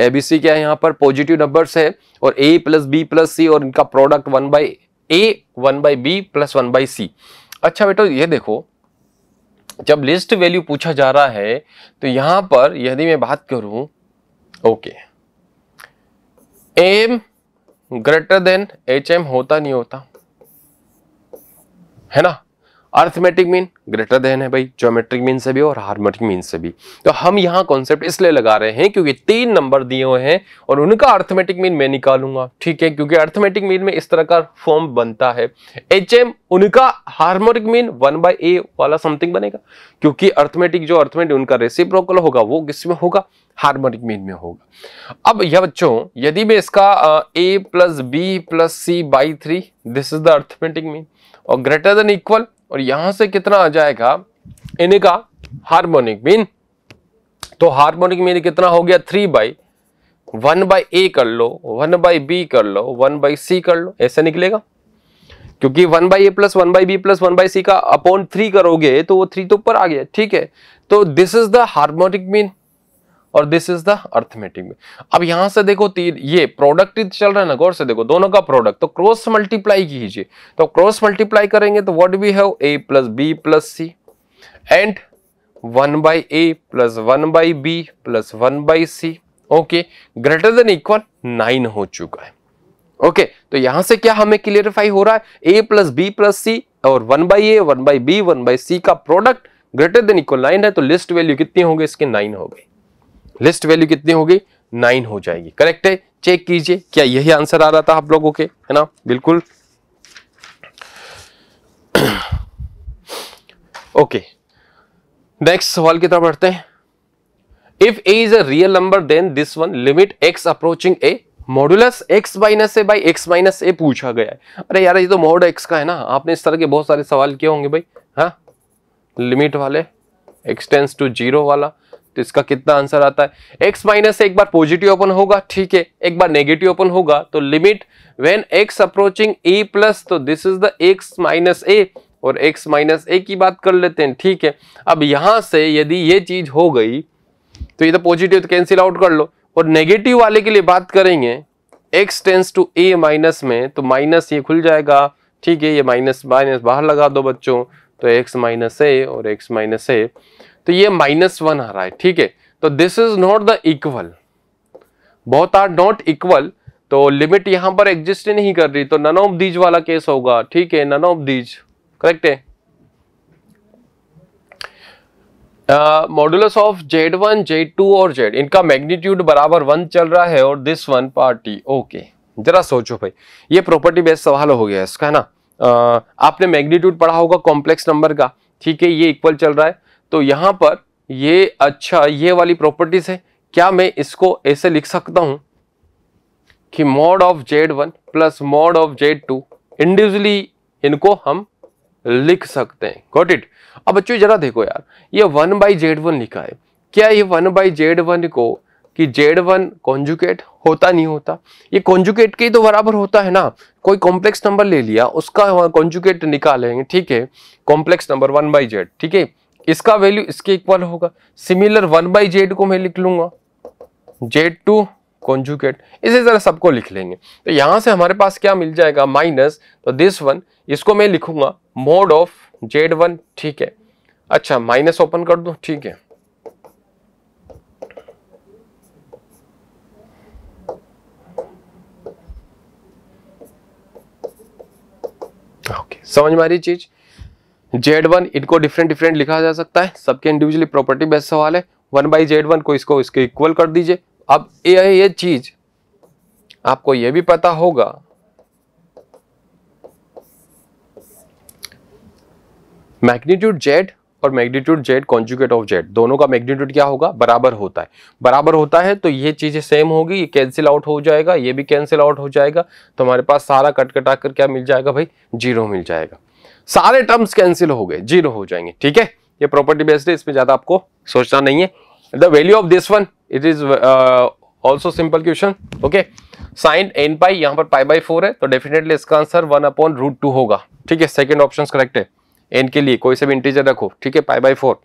ABC क्या है यहां पर पॉजिटिव नंबर्स है और ए प्लस बी प्लस सी और इनका product one by a one by b plus one by c अच्छा बेटो ये देखो जब लिस्ट वैल्यू पूछा जा रहा है तो यहां पर यदि मैं बात करूं okay okay. M greater than H M होता नहीं होता है ना अर्थमेटिक मीन ग्रेटर देन है भाई ज्योमेट्रिक मीन से भी और हार्मोनिक मीन से भी तो हम यहाँ कॉन्सेप्ट इसलिए लगा रहे हैं क्योंकि तीन नंबर दिए हुए हैं और उनका अर्थमेटिक मीन मैं निकालूंगा ठीक है क्योंकि अर्थमेटिक मीन में इस तरह का फॉर्म बनता है एच एम उनका harmonic mean one by a वाला समथिंग बनेगा क्योंकि अर्थमेटिक जो अर्थमेटिक उनका रेसिप्रोकल होगा वो किसमें होगा हार्मोनिक मीन में होगा अब यह बच्चों यदि मैं इसका a plus b plus c by three this is the arithmetic mean और ग्रेटर देन इक्वल और यहां से कितना आ जाएगा इनका हार्मोनिक मीन तो हार्मोनिक मीन कितना हो गया three by one by a कर लो वन बाई बी कर लो वन बाई सी कर लो ऐसे निकलेगा क्योंकि one by a plus one by b plus one by c का अपॉन थ्री करोगे तो वो थ्री तो ऊपर आ गया ठीक है तो this is the harmonic mean और दिस इज द अर्थमेटिक में अब यहां से देखो तीन ये प्रोडक्ट चल रहा है ना गौर से देखो दोनों का प्रोडक्ट तो क्रॉस मल्टीप्लाई कीजिए तो क्रॉस मल्टीप्लाई करेंगे तो what we have a plus b plus c and one by a plus one by b plus one by c okay greater than equal nine हो चुका है ओके okay, तो यहां से क्या हमें क्लियरिफाई हो रहा है a plus b plus c और one by a one by b one by c का product greater than equal nine है तो लिस्ट वैल्यू कितनी होगी इसके नाइन हो गई लिस्ट वैल्यू कितनी होगी नाइन हो जाएगी करेक्ट है चेक कीजिए क्या यही आंसर आ रहा था आप लोगों के है ना बिल्कुल [CLEARS THROAT] ओके नेक्स्ट सवाल की तरफ बढ़ते हैं if a is a real number then this one limit x approaching a modulus x minus a by x minus a पूछा गया है अरे यार ये तो मॉड एक्स का है ना आपने इस तरह के बहुत सारे सवाल किए होंगे भाई हाँ लिमिट वाले एक्सटेंस टू जीरो वाला तो इसका कितना आंसर आता है x माइनस एक बार पॉजिटिव ओपन होगा ठीक है एक बार नेगेटिव ओपन होगा तो limit when x approaching a plus तो this is the x minus a और x माइनस ए की बात कर लेते हैं ठीक है अब यहां से यदि ये चीज हो गई तो ये तो पॉजिटिव तो कैंसिल आउट कर लो और नेगेटिव वाले के लिए बात करेंगे x tends to a minus में तो माइनस ये खुल जाएगा ठीक है ये माइनस माइनस बाहर लगा दो बच्चों तो x माइनस ए और x माइनस ए तो ये माइनस वन आ रहा है ठीक है तो this is not the equal बहुत आर नॉट इक्वल तो लिमिट यहां पर एग्जिस्ट नहीं कर रही तो नन ऑफ दीज वाला केस होगा ठीक है नन ऑफ दीज करेक्ट है modulus of z one z two और जेड इनका मैग्नीट्यूड बराबर वन चल रहा है और दिस वन पार्टी ओके जरा सोचो भाई ये प्रॉपर्टी बेस्ड सवाल हो गया इसका है ना uh, आपने मैग्नीट्यूड पढ़ा होगा कॉम्प्लेक्स नंबर का ठीक है ये इक्वल चल रहा है तो यहां पर ये अच्छा ये वाली प्रॉपर्टीज है क्या मैं इसको ऐसे लिख सकता हूं कि mod of z one plus mod of z two individually इनको हम लिख सकते हैं गॉट इट अब बच्चों जरा देखो यार ये वन बाई जेड वन लिखा है क्या ये वन बाई जेड वन को कि जेड वन कॉन्जुकेट होता नहीं होता ये कॉन्जुकेट के ही तो बराबर होता है ना कोई कॉम्प्लेक्स नंबर ले लिया उसका कॉन्जुकेट निकालेंगे ठीक है complex number one by z ठीक है इसका वैल्यू इसके इक्वल होगा सिमिलर वन बाई जेड को मैं लिख लूंगा जेड टू कॉन्जुकेट इसी तरह सबको लिख लेंगे तो यहां से हमारे पास क्या मिल जाएगा माइनस तो दिस वन इसको मैं लिखूंगा मोड ऑफ जेड वन ठीक है अच्छा माइनस ओपन कर दो ठीक है ओके okay, समझ में आ रही चीज़ जेड वन इनको डिफरेंट डिफरेंट लिखा जा सकता है सबके इंडिविजुअली प्रॉपर्टी बेस्ट सवाल है वन बाई जेड वन को इसको इसके इक्वल कर दीजिए अब ये ये चीज आपको ये भी पता होगा मैग्नीट्यूड जेड और magnitude z conjugate of z दोनों का मैग्नीट्यूड क्या होगा बराबर होता है बराबर होता है तो ये चीज़ें सेम होगी ये कैंसिल आउट हो जाएगा ये भी कैंसिल आउट हो जाएगा तो हमारे पास सारा कट कटा कर क्या मिल जाएगा भाई जीरो मिल जाएगा सारे टर्म्स कैंसिल हो गए जीरो हो जाएंगे ठीक है ये प्रॉपर्टी बेस्ड है इसमें ज्यादा आपको सोचना नहीं है the value of this one it is also simple question okay sine n pi यहाँ पर पाई बाई फोर है तो डेफिनेटली इसका answer one upon root two होगा ठीक है सेकेंड ऑप्शन करेक्ट है एन के लिए कोई से भी इंटीजर रखो ठीक है pi by four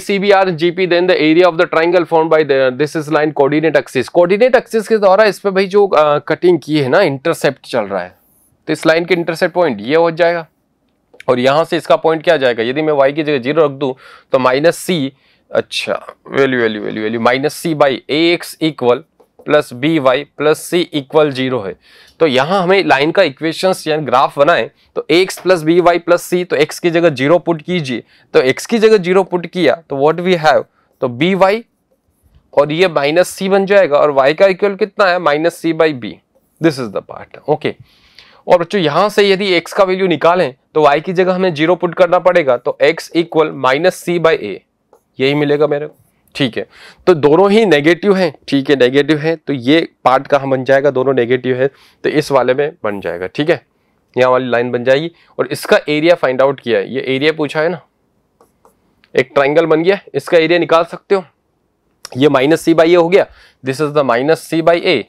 c b r g p then the area of the triangle form by this is line coordinate axis coordinate axis के द्वारा इस पर भाई जो कटिंग uh, की है ना इंटरसेप्ट चल रहा है तो इस लाइन के इंटरसेप्ट पॉइंट ये हो जाएगा और यहाँ से इसका पॉइंट क्या जाएगा यदि मैं वाई की जगह जीरो रख दूँ तो माइनस सी अच्छा value value value value minus c by a x equal plus b y plus c equal zero है तो यहाँ हमें लाइन का इक्वेशन यानी ग्राफ बनाए तो x plus b y plus c तो एक्स की जगह जीरो पुट कीजिए तो एक्स की जगह जीरो पुट किया तो व्हाट वी हैव तो बी वाई और ये माइनस सी बन जाएगा और वाई का इक्वल कितना है minus c by b this is the part okay और बच्चों यहाँ से यदि x का वैल्यू निकालें तो y की जगह हमें जीरो पुट करना पड़ेगा तो x equal minus c by a यही मिलेगा मेरे को ठीक है तो दोनों ही नेगेटिव हैं ठीक है नेगेटिव है तो ये पार्ट कहाँ बन जाएगा दोनों नेगेटिव है तो इस वाले में बन जाएगा ठीक है यहाँ वाली लाइन बन जाएगी और इसका एरिया फाइंड आउट किया है ये एरिया पूछा है ना एक ट्राइंगल बन गया इसका एरिया निकाल सकते हो ये माइनस सी बाई ए हो गया this is the minus c by a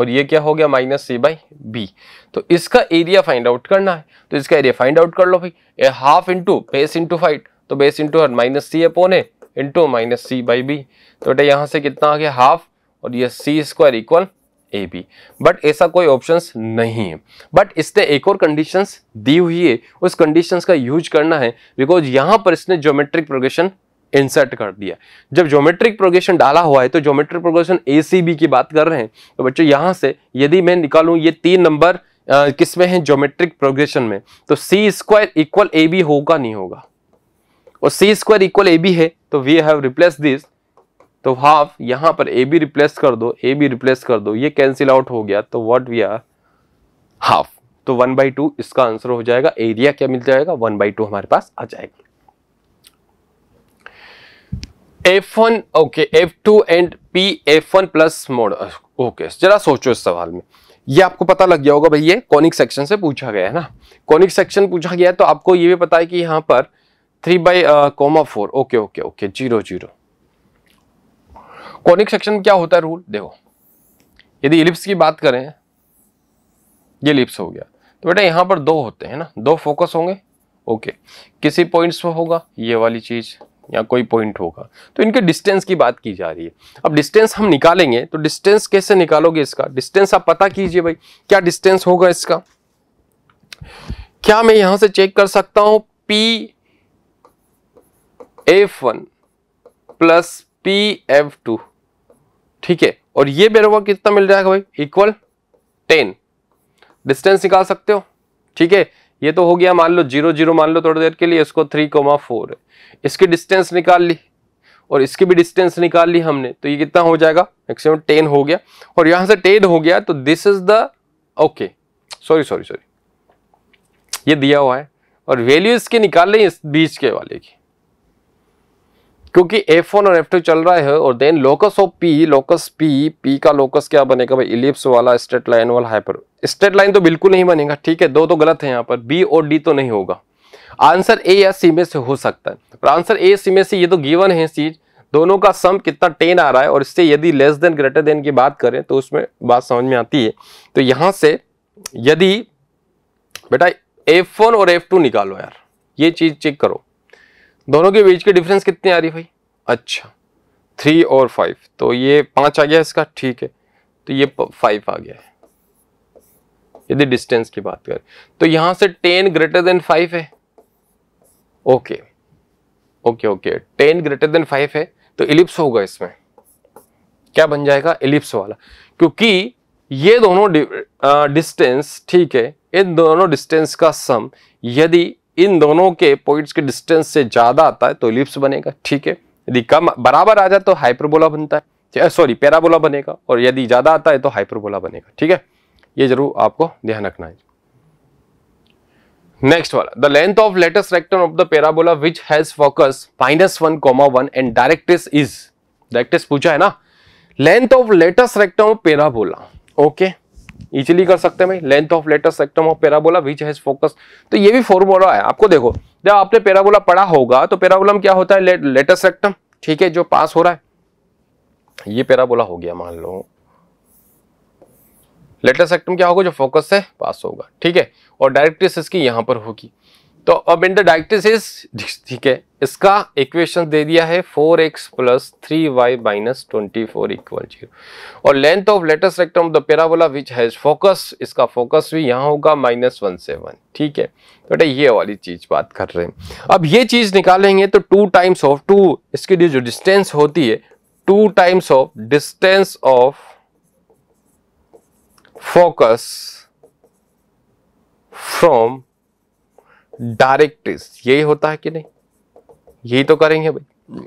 और ये क्या हो गया माइनस सी बाई बी तो इसका एरिया फाइंड आउट करना है तो इसका एरिया फाइंड आउट कर लो भाई a half into base into height तो बेस इंटू हर माइनस सी अपोन है into minus c by b तो बेटा यहाँ से कितना आ गया हाफ और ये c square equal a b but ऐसा कोई ऑप्शंस नहीं है बट इसने एक और कंडीशंस दी हुई है उस कंडीशंस का यूज करना है बिकॉज यहाँ पर इसने ज्योमेट्रिक प्रोग्रेशन इंसर्ट कर दिया जब ज्योमेट्रिक प्रोग्रेशन डाला हुआ है तो ज्योमेट्रिक प्रोग्रेशन ए की बात कर रहे हैं तो बच्चों यहां से यदि मैं निकालू ये तीन नंबर किसमें है ज्योमेट्रिक प्रोग्रेशन में तो c square equal a b होगा नहीं होगा और c square equal a b है तो वी हैव रिप्लेस दिस तो हाफ यहां पर ए बी रिप्लेस कर दो ए बी रिप्लेस कर दो ये कैंसिल आउट हो गया तो वॉट वी आर हाफ तो वन बाई टू इसका आंसर हो जाएगा एरिया क्या मिल जाएगा वन बाई टू हमारे पास आ जाएगा F one okay F two and P F one plus mod okay जरा सोचो इस सवाल में ये आपको पता लग गया होगा भैया कॉनिक सेक्शन से पूछा गया है ना कॉनिक सेक्शन पूछा गया है तो आपको ये भी पता है कि यहाँ पर three by comma four okay okay okay zero zero conic section क्या होता है रूल देखो यदि इलिप्स की बात करें ये लिप्स हो गया तो बेटा यहाँ पर दो होते हैं ना दो फोकस होंगे ओके किसी पॉइंट्स पर होगा ये वाली चीज़ या कोई पॉइंट होगा तो इनके डिस्टेंस की बात की जा रही है अब डिस्टेंस हम निकालेंगे तो डिस्टेंस कैसे निकालोगे इसका डिस्टेंस आप पता कीजिए भाई क्या डिस्टेंस होगा इसका क्या मैं यहां से चेक कर सकता हूं P F one plus P F two ठीक है और ये मेरे को कितना मिल जाएगा भाई इक्वल टेन डिस्टेंस निकाल सकते हो ठीक है ये तो हो गया मान लो जीरो जीरो मान लो थोड़ी देर के लिए इसको थ्री कोमा फोर इसकी डिस्टेंस निकाल ली और इसकी भी डिस्टेंस निकाल ली हमने तो ये कितना हो जाएगा मैक्सिमम टेन हो गया और यहां से टेन हो गया तो this is the okay sorry sorry sorry ये दिया हुआ है और वैल्यू इसके निकाल लें इस बीच के वाले की क्योंकि F1 और F2 चल रहा है और then locus of P locus P P का लोकस क्या बनेगा भाई इलिप्स वाला स्ट्रेट लाइन वाला हाइपर स्ट्रेट लाइन तो बिल्कुल नहीं बनेगा ठीक है दो तो गलत है यहाँ पर B और D तो नहीं होगा आंसर ए या सी में से हो सकता है पर आंसर ए सी में से ये तो गिवन है चीज दोनों का सम कितना टेन आ रहा है और इससे यदि लेस देन ग्रेटर देन की बात करें तो उसमें बात समझ में आती है तो यहाँ से यदि बेटा वन और टू निकालो यार ये चीज़ चेक करो दोनों के बीच के डिफरेंस कितनी आ रही भाई अच्छा थ्री और फाइव तो ये पाँच आ गया इसका ठीक है तो ये फाइव आ गया है यदि डिस्टेंस की बात करें तो यहाँ से टेन ग्रेटर देन फाइव है okay okay okay ten greater than five है तो इलिप्स होगा इसमें क्या बन जाएगा इलिप्स वाला क्योंकि ये दोनों डिस्टेंस ठीक है इन दोनों डिस्टेंस का सम यदि इन दोनों के पॉइंट्स के डिस्टेंस से ज़्यादा आता है तो इलिप्स बनेगा ठीक है यदि कम बराबर आ जाए तो हाइपरबोला बनता है सॉरी पैराबोला बनेगा और यदि ज़्यादा आता है तो हाइपरबोला बनेगा ठीक है ये जरूर आपको ध्यान रखना है नेक्स्ट वाला the length of latus rectum of the parabola which has focus minus one comma one and directrix is directrix पूछा है ना length of latus rectum of parabola okay easily कर सकते हैं भाई length of latus rectum of parabola which has focus तो ये भी फॉर्मूला है आपको देखो जब आपने पेराबोला पढ़ा होगा तो पेराबोलम क्या होता है लेटर सेक्टम ठीक है जो पास हो रहा है ये पेराबोला हो गया मान लो लेटर सेक्टम क्या होगा जो फोकस से पास होगा ठीक है और डायरेक्ट्रिस इसकी यहां पर होगी तो अब इंटरडाइक्टिस ठीक है इसका इक्वेशन दे दिया है 4x x plus three y minus twenty four equal zero और length of latus rectum the parabola which has focus इसका फोकस भी यहाँ होगा माइनस वन से वन ठीक है तो बेटा ये वाली चीज बात कर रहे हैं अब ये चीज निकालेंगे तो टू टाइम्स ऑफ टू इसकी जो डिस्टेंस होती है two times of distance of focus from directrix यही होता है कि नहीं यही तो करेंगे भाई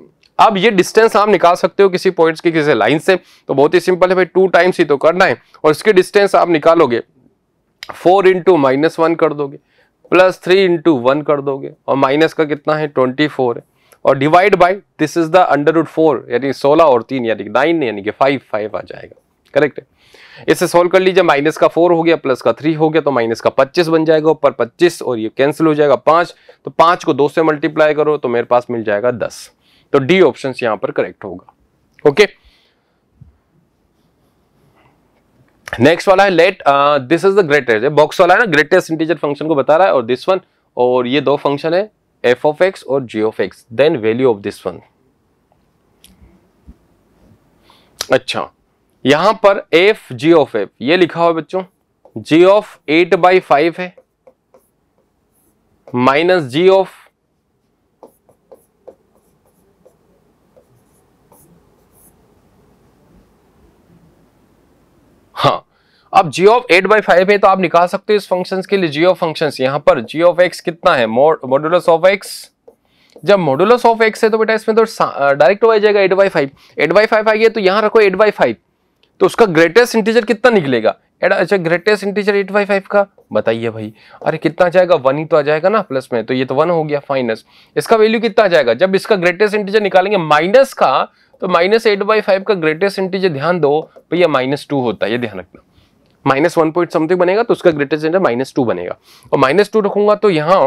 अब ये डिस्टेंस आप निकाल सकते हो किसी पॉइंट्स की किसी लाइन से तो बहुत ही सिंपल है भाई टू टाइम्स ही तो करना है और इसके डिस्टेंस आप निकालोगे फोर इंटू माइनस वन कर दोगे प्लस थ्री इंटू वन कर दोगे और माइनस का कितना है ट्वेंटी फोर है और divide by this is the under root four यानी सोलह और तीन यानी नाइन यानी कि फाइव फाइव आ जाएगा करेक्ट है इसे सॉल्व कर लीजिए माइनस का फोर हो गया प्लस का थ्री हो गया तो माइनस का पच्चीस बन जाएगा ऊपर पच्चीस और ये कैंसिल हो जाएगा पांच तो पांच को दो से मल्टीप्लाई करो तो मेरे पास मिल जाएगा दस तो डी ऑप्शन यहां पर करेक्ट होगा ओके नेक्स्ट वाला है let this is the greatest box वाला है ना ग्रेटेस्ट इंटीजर फंक्शन को बता रहा है और दिस वन और ये दो फंक्शन है एफ ऑफ एक्स और g of x then value of this one अच्छा यहां पर एफ जी ऑफ एफ ये लिखा हुआ बच्चों g of eight by five है माइनस जी ऑफ अब g of eight by five है तो आप निकाल सकते हो इस फंक्शन के लिए जी ऑफ फंक्शन यहां पर जी ऑफ एक्स कितना है मॉडुलस ऑफ एक्स जब मॉडुलस ऑफ एक्स है तो बेटा इसमें तो डायरेक्ट हो जाएगा eight by five eight by five आइए तो यहां रखो एट बाई फाइव तो उसका ग्रेटेस्ट इंटीजर कितना निकलेगा एड अच्छा greatest integer eight by five का बताइए भाई अरे कितना जाएगा वन ही तो आ जाएगा ना प्लस में तो ये तो वन हो गया फाइनस इसका वैल्यू कितना जाएगा जब इसका ग्रेटेस्ट इंटीजर निकालेंगे माइनस का तो माइनस एट बाई फाइव का ग्रेटेस्ट इंटीजर ध्यान दो भैया माइनस टू होता है ये ध्यान रखना माइनस वन पॉइंट समथिंग बनेगा तो उसका ग्रेटेस्ट इंटीजर माइनस टू बनेगा और माइनस टू रखूंगा तो यहाँ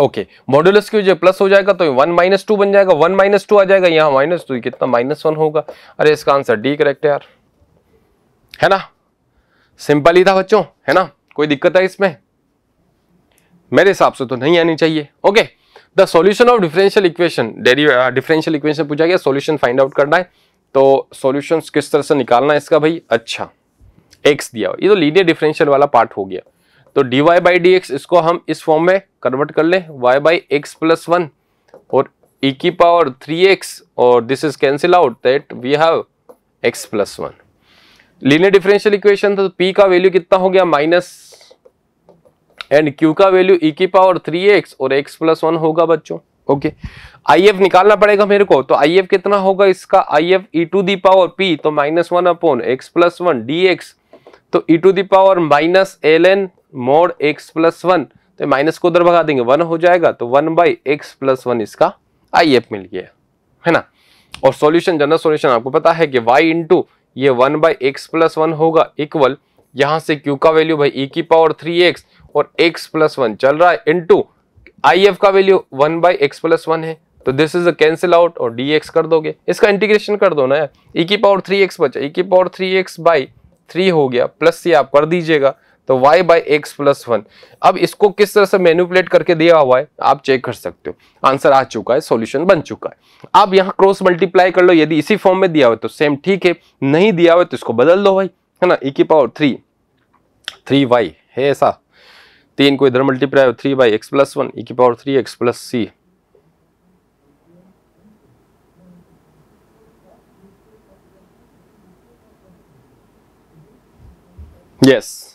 ओके मॉड्यूलस की वजह प्लस हो जाएगा तो वन माइनस टू बन जाएगा वन माइनस टू आ जाएगा यहाँ माइनस टू कितना माइनस वन होगा अरे इसका आंसर डी करेक्ट है यार है ना सिंपल ही था बच्चों है ना कोई दिक्कत है इसमें मेरे हिसाब से तो नहीं आनी चाहिए okay the solution of differential equation डेरी डिफरेंशियल इक्वेशन पूछा गया सॉल्यूशन फाइंड आउट करना है तो सॉल्यूशन किस तरह से निकालना है इसका भाई अच्छा एक्स दिया ये तो लीनियर डिफरेंशियल वाला पार्ट हो गया तो D Y by D x इसको हम इस फॉर्म में कन्वर्ट कर ले y by x plus one और e की पावर 3x और this is cancel out that we have x plus one linear differential equation था तो p का वैल्यू कितना हो गया माइनस एंड q का वैल्यू e की पावर 3x और x प्लस वन होगा बच्चों ओके आई एफ निकालना पड़ेगा मेरे को तो आई एफ कितना होगा इसका I F e to the power p तो minus one upon x plus one d x तो e to the power minus l n mod x plus one तो माइनस को उधर भगा देंगे वन हो जाएगा तो one by x plus one इसका आई एफ मिल गया है ना और सॉल्यूशन जनरल सॉल्यूशन आपको पता है कि वाई इंटू ये one by x plus one होगा इक्वल यहाँ से क्यू का वैल्यू भाई e की पावर थ्री एक्स और एक्स प्लस वन चल रहा है इंटू आई एफ का value one by x plus one है तो this is a cancel out और डी एक्स कर दोगे इसका इंटीग्रेशन कर दो ना यार e ई की पावर थ्री एक्स बचा ई e की power three x by three हो गया प्लस ये आप कर दीजिएगा तो y by x plus one अब इसको किस तरह से मैन्युपुलेट करके दिया हुआ है आप चेक कर सकते हो आंसर आ चुका है सॉल्यूशन बन चुका है आप यहाँ क्रॉस मल्टीप्लाई कर लो यदि इसी फॉर्म में दिया हुआ तो सेम ठीक है नहीं दिया हुआ तो इसको बदल दो भाई है ना e power three three y है ऐसा तीन को इधर multiply three by x plus one e की power three x plus c yes yes.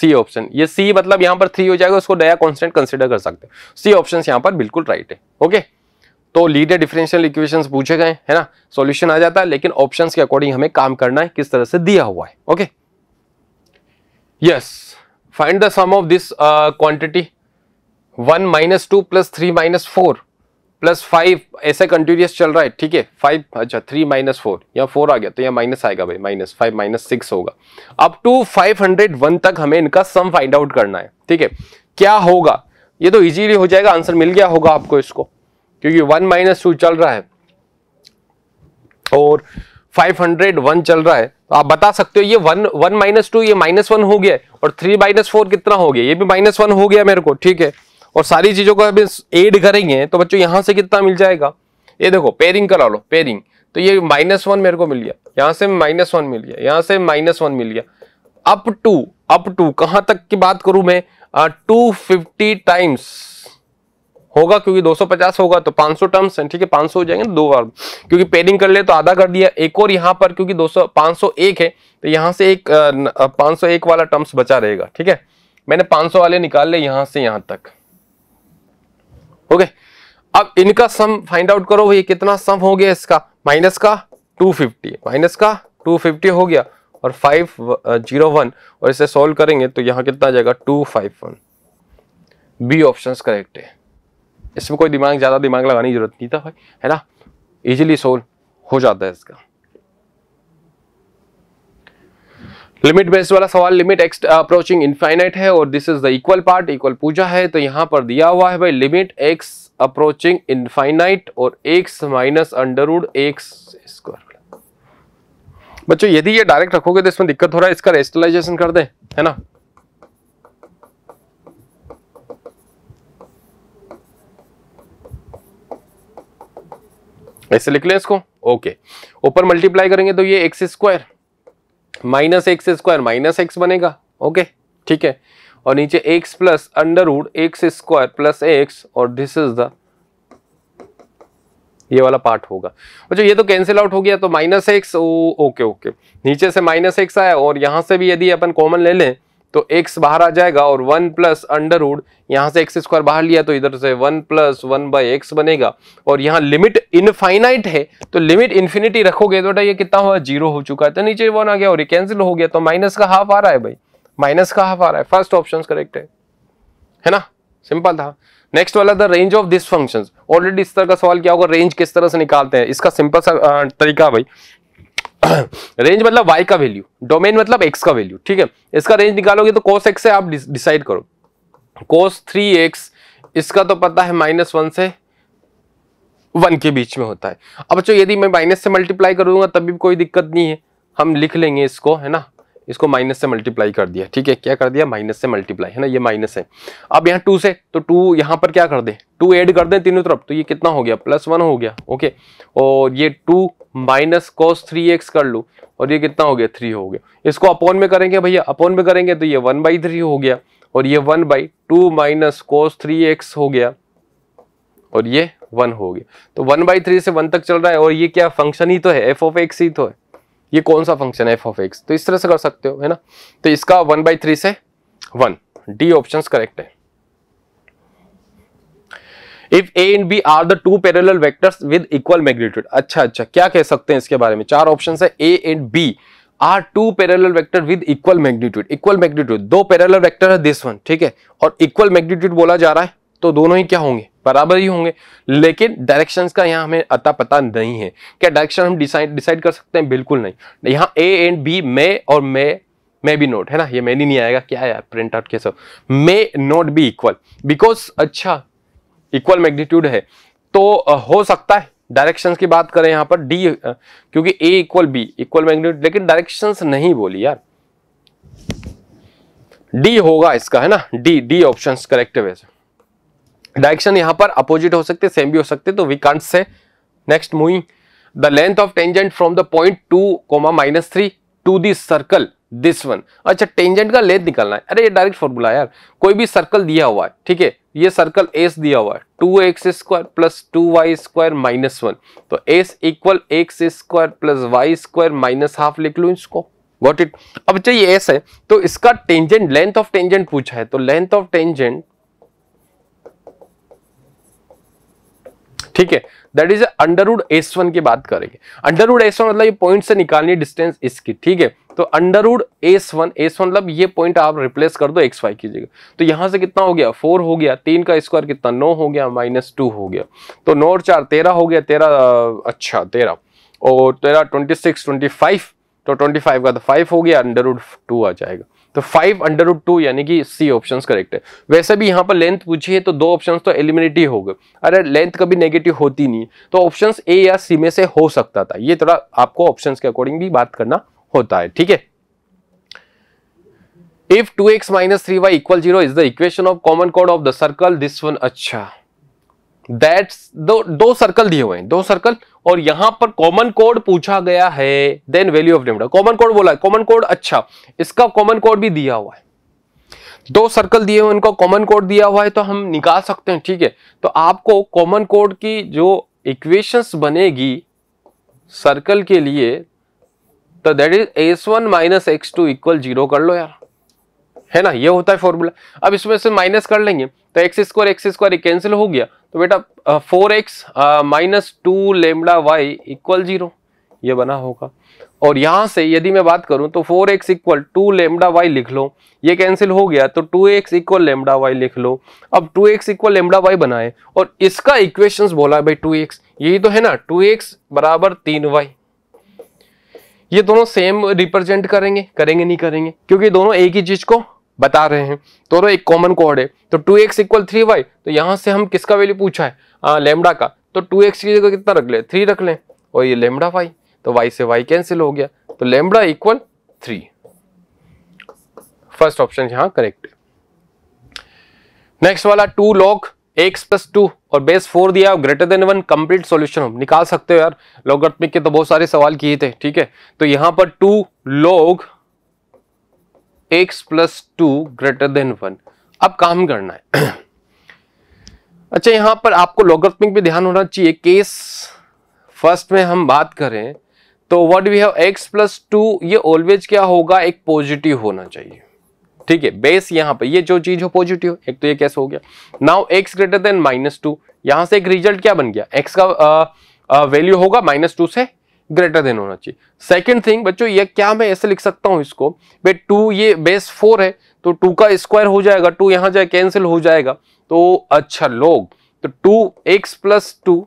C option ये सी मतलब यहां पर थ्री हो जाएगा उसको नया कॉन्स्टेंट कंसिडर कर सकते हो सी ऑप्शन यहां पर बिल्कुल राइट है ओके तो लीडर डिफरेंशियल इक्वेशंस पूछे गए है ना सॉल्यूशन आ जाता है लेकिन ऑप्शंस के अकॉर्डिंग हमें काम करना है किस तरह से दिया हुआ है okay yes find the sum of this quantity one minus two plus three minus four plus five ऐसे कंटिन्यूस चल रहा है ठीक है फाइव अच्छा थ्री माइनस फोर यहाँ फोर आ गया तो यहाँ माइनस आएगा भाई माइनस फाइव माइनस सिक्स होगा up to five hundred one तक हमें इनका सम फाइंड आउट करना है ठीक है क्या होगा ये तो इजीली हो जाएगा आंसर मिल गया होगा आपको इसको क्योंकि वन माइनस टू चल रहा है और फाइव हंड्रेड वन चल रहा है तो आप बता सकते हो ये वन वन माइनस टू ये माइनस वन हो गया और थ्री माइनस फोर कितना हो गया ये भी माइनस वन हो गया मेरे को ठीक है और सारी चीज़ों को अभी एड करेंगे तो बच्चों यहाँ से कितना मिल जाएगा ये देखो पेयरिंग करा लो पेयरिंग तो ये माइनस वन मेरे को मिल गया यहाँ से माइनस वन मिल गया यहाँ से माइनस वन मिल गया अप टू अप टू कहां तक की बात करूं मैं टू फिफ्टी टाइम्स होगा क्योंकि 250 होगा तो 500 टर्म्स हैं ठीक है 500 हो जाएंगे दो बार क्योंकि पेडिंग कर ले तो आधा कर दिया एक और यहाँ पर क्योंकि 200 501 है तो यहाँ से एक 501 वाला टर्म्स बचा रहेगा ठीक है मैंने 500 वाले निकाल ले यहाँ से यहाँ तक ओके अब इनका सम फाइंड आउट करो भैया कितना सम हो गया इसका माइनस का 250 माइनस का 250 हो गया और 501 uh, और इसे सॉल्व करेंगे तो यहाँ कितना आ जाएगा 251 बी ऑप्शन करेक्ट है इसमें कोई दिमाग ज़्यादा दिमाग लगाने की जरूरत नहीं था भाई है ना इजीली सोल्व हो जाता है इसका लिमिट बेस्ड वाला सवाल लिमिट एक्स अप्रोचिंग इनफाइनाइट है और this is the equal part equal पूजा है तो यहाँ पर दिया हुआ है भाई लिमिट एक्स अप्रोचिंग इनफाइनाइट और x minus under root x square बच्चों यदि ये डायरेक्ट रखोगे तो इसमें दिक्कत हो रहा है इसका रेस्टलाइजेशन कर दे है ना ऐसे लिख लें इसको ओके ऊपर मल्टीप्लाई करेंगे तो ये x square minus x square minus x बनेगा ओके ठीक है और नीचे x plus under root x square plus x और दिस इज द ये वाला पार्ट होगा अच्छा ये तो कैंसिल आउट हो गया तो माइनस एक्स ओके ओके नीचे से माइनस एक्स आया और यहां से भी यदि अपन कॉमन ले लें तो एक्स बाहर आ जाएगा और वन प्लस अंडर वुड यहाँ से एक्स स्क्वायर बाहर लिया तो इधर से one plus one by x बनेगा और यहाँ लिमिट इनफाइनाइट है तो लिमिट इन्फिनिटी रखोगे तो ये कितना हुआ जीरो हो चुका है तो नीचे वन आ गया और ये कैंसिल हो गया तो माइनस का हाफ आ रहा है भाई माइनस का हाफ आ रहा है फर्स्ट ऑप्शन करेक्ट है है ना सिंपल था नेक्स्ट वाला the range of this functions already इस तरह का सवाल क्या होगा रेंज किस तरह से निकालते हैं इसका सिंपल सा तरीका भाई रेंज [COUGHS] मतलब वाई का वैल्यू डोमेन मतलब एक्स का वैल्यू ठीक है इसका रेंज निकालोगे तो कोस एक्स से आप डिसाइड करो कोस थ्री एक्स इसका तो पता है माइनस वन से वन के बीच में होता है अब बच्चों यदि मैं माइनस से मल्टीप्लाई करूंगा तब भी कोई दिक्कत नहीं है हम लिख लेंगे इसको है ना इसको माइनस से मल्टीप्लाई कर दिया ठीक है क्या कर दिया माइनस से मल्टीप्लाई है ना ये माइनस है अब यहाँ टू से तो टू यहाँ पर क्या कर दे टू एड कर दें तीनों तरफ तो ये कितना हो गया प्लस वन हो गया ओके और ये two minus cos three x कर लो और ये कितना हो गया थ्री हो गया इसको अपॉन में करेंगे भैया अपॉन में करेंगे तो ये वन बाई थ्री हो गया और ये one by two minus cos three x हो गया और ये वन हो गया तो वन बाई थ्री से वन तक चल रहा है और ये क्या फंक्शन ही तो है एफ ऑफ एक्स ही तो है ये कौन सा फंक्शन है एफ ऑफ एक्स तो इस तरह से कर सकते हो है ना तो इसका वन बाई थ्री से वन डी ऑप्शन करेक्ट है if a and B are the two parallel vectors with equal magnitude अच्छा अच्छा क्या कह सकते हैं इसके बारे में चार ऑप्शन है A and B are two parallel vector with equal magnitude equal magnitude दो पैरल वैक्टर है दिस वन ठीक है और इक्वल मैग्नीट्यूड बोला जा रहा है तो दोनों ही क्या होंगे बराबर ही होंगे लेकिन डायरेक्शंस का यहाँ हमें अता पता नहीं है क्या डायरेक्शन हम डिसाइड डिसाइड कर सकते हैं बिल्कुल नहीं यहाँ ए एंड बी मे और मे मे बी नोट है ना ये मैनी नहीं आएगा क्या यार प्रिंट आउट के सब मे नोट बी इक्वल बिकॉज अच्छा इक्वल मैग्नीट्यूड है तो हो सकता है डायरेक्शंस की बात करें यहाँ पर डी क्योंकि A equal B equal magnitude लेकिन डायरेक्शंस नहीं बोली यार डी होगा इसका है ना डी डी ऑप्शन करेक्ट है वैसे डायरेक्शन यहां पर अपोजिट हो सकते सेम भी हो सकते तो we can't say next moving the length of tangent from the point two comma minus three to this circle this one अच्छा टेंजेंट का लेंथ निकालना है अरे ये डायरेक्ट फॉर्मूला यार कोई भी सर्कल दिया हुआ है ठीक है ये सर्कल एस दिया हुआ है two x square plus two y square minus one तो S equal x square plus y square minus half लिख लू इसको वॉट इट अब चाहिए अच्छा, एस है तो इसका टेंजेंट लेंथ ऑफ टेंजेंट पूछा है तो लेंथ ऑफ टेंजेंट ठीक है that is under root S one की बात करेंगे अंडरवुड एस वन मतलब ये पॉइंट से निकालनी डिस्टेंस इसकी ठीक है तो under root S one S one मतलब ये पॉइंट आप रिप्लेस कर दो एक्स वाई कीजिएगा तो यहां से कितना हो गया फोर हो गया तीन का स्क्वायर कितना नौ हो गया माइनस टू हो गया तो नौ और चार तेरह हो गया तेरह अच्छा तेरह और तेरह ट्वेंटी सिक्स ट्वेंटी फाइव तो ट्वेंटी फाइव का तो फाइव हो गया अंडरवुड टू आ जाएगा तो फाइव अंडर रूट टू यानी कि सी ऑप्शन करेक्ट है वैसे भी यहाँ पर लेंथ पूछी है तो दो ऑप्शन तो एलिमिनेट ही हो गए अरे लेंथ कभी नेगेटिव होती नहीं तो ऑप्शन ए या सी में से हो सकता था ये थोड़ा आपको ऑप्शन के अकॉर्डिंग भी बात करना होता है ठीक है if two x minus three y equal zero is the equation of common कोड of the circle this one अच्छा दैट्स दो दो सर्कल दिए हुए हैं दो सर्कल और यहां पर कॉमन कोड पूछा गया है then value of lambda common कोड बोला है कॉमन कोड अच्छा इसका कॉमन कोड भी दिया हुआ है दो सर्कल दिए हुए उनका कॉमन कोड दिया हुआ है तो हम निकाल सकते हैं ठीक है तो आपको कॉमन कोड की जो इक्वेशंस बनेगी सर्कल के लिए तो that is S one minus x two equal zero कर लो यार है ना ये होता है फॉर्मूला अब इसमें से माइनस कर लेंगे तो x square x square cancel हो गया तो बेटा four x minus two lambda y equal zero ये बना होगा और यहाँ से यदि मैं बात करूँ तो four x equal two lambda y लिख लो ये कैंसिल हो गया तो two x equal lambda y लिख लो अब two x equal lambda y बनाए और इसका इक्वेशन बोला भाई टू एक्स यही तो है ना टू एक्स बराबर तीन वाई ये दोनों सेम रिप्रेजेंट करेंगे करेंगे नहीं करेंगे क्योंकि दोनों एक ही चीज को बता रहे हैं तो, रो एक कॉमन कोड है तो two x equal three y तो यहाँ से हम किसका वैल्यू पूछा है लेमडा का तो टू एक्स की जगह कितना रख ले थ्री रख लें और ये लेमडा वाई तो वाई से वाई कैंसिल हो गया तो lambda equal three first option यहाँ करेक्ट नेक्स्ट वाला two log x plus two और बेस फोर दिया greater than one complete solution हम निकाल सकते हो यार लॉगरिथमिक के तो बहुत सारे सवाल किए थे ठीक है तो यहाँ पर two log x plus two greater than one अब काम करना है [CLEARS THROAT] अच्छा यहां पर आपको लॉगरिथमिक भी ध्यान होना चाहिए केस फर्स्ट में हम बात करें तो what we have x plus two ये ऑलवेज क्या होगा एक पॉजिटिव होना चाहिए ठीक है बेस यहाँ पर ये जो चीज हो पॉजिटिव एक तो ये कैसे हो गया now x greater than minus two यहां से एक रिजल्ट क्या बन गया एक्स का वैल्यू होगा माइनस टू से ग्रेटर देन होना चाहिए सेकेंड थिंग बच्चों ये क्या मैं ऐसे लिख सकता हूँ इसको भाई टू ये बेस फोर है तो टू का स्क्वायर हो जाएगा टू यहाँ जाए कैंसिल हो जाएगा तो अच्छा लोग तो टू एक्स प्लस टू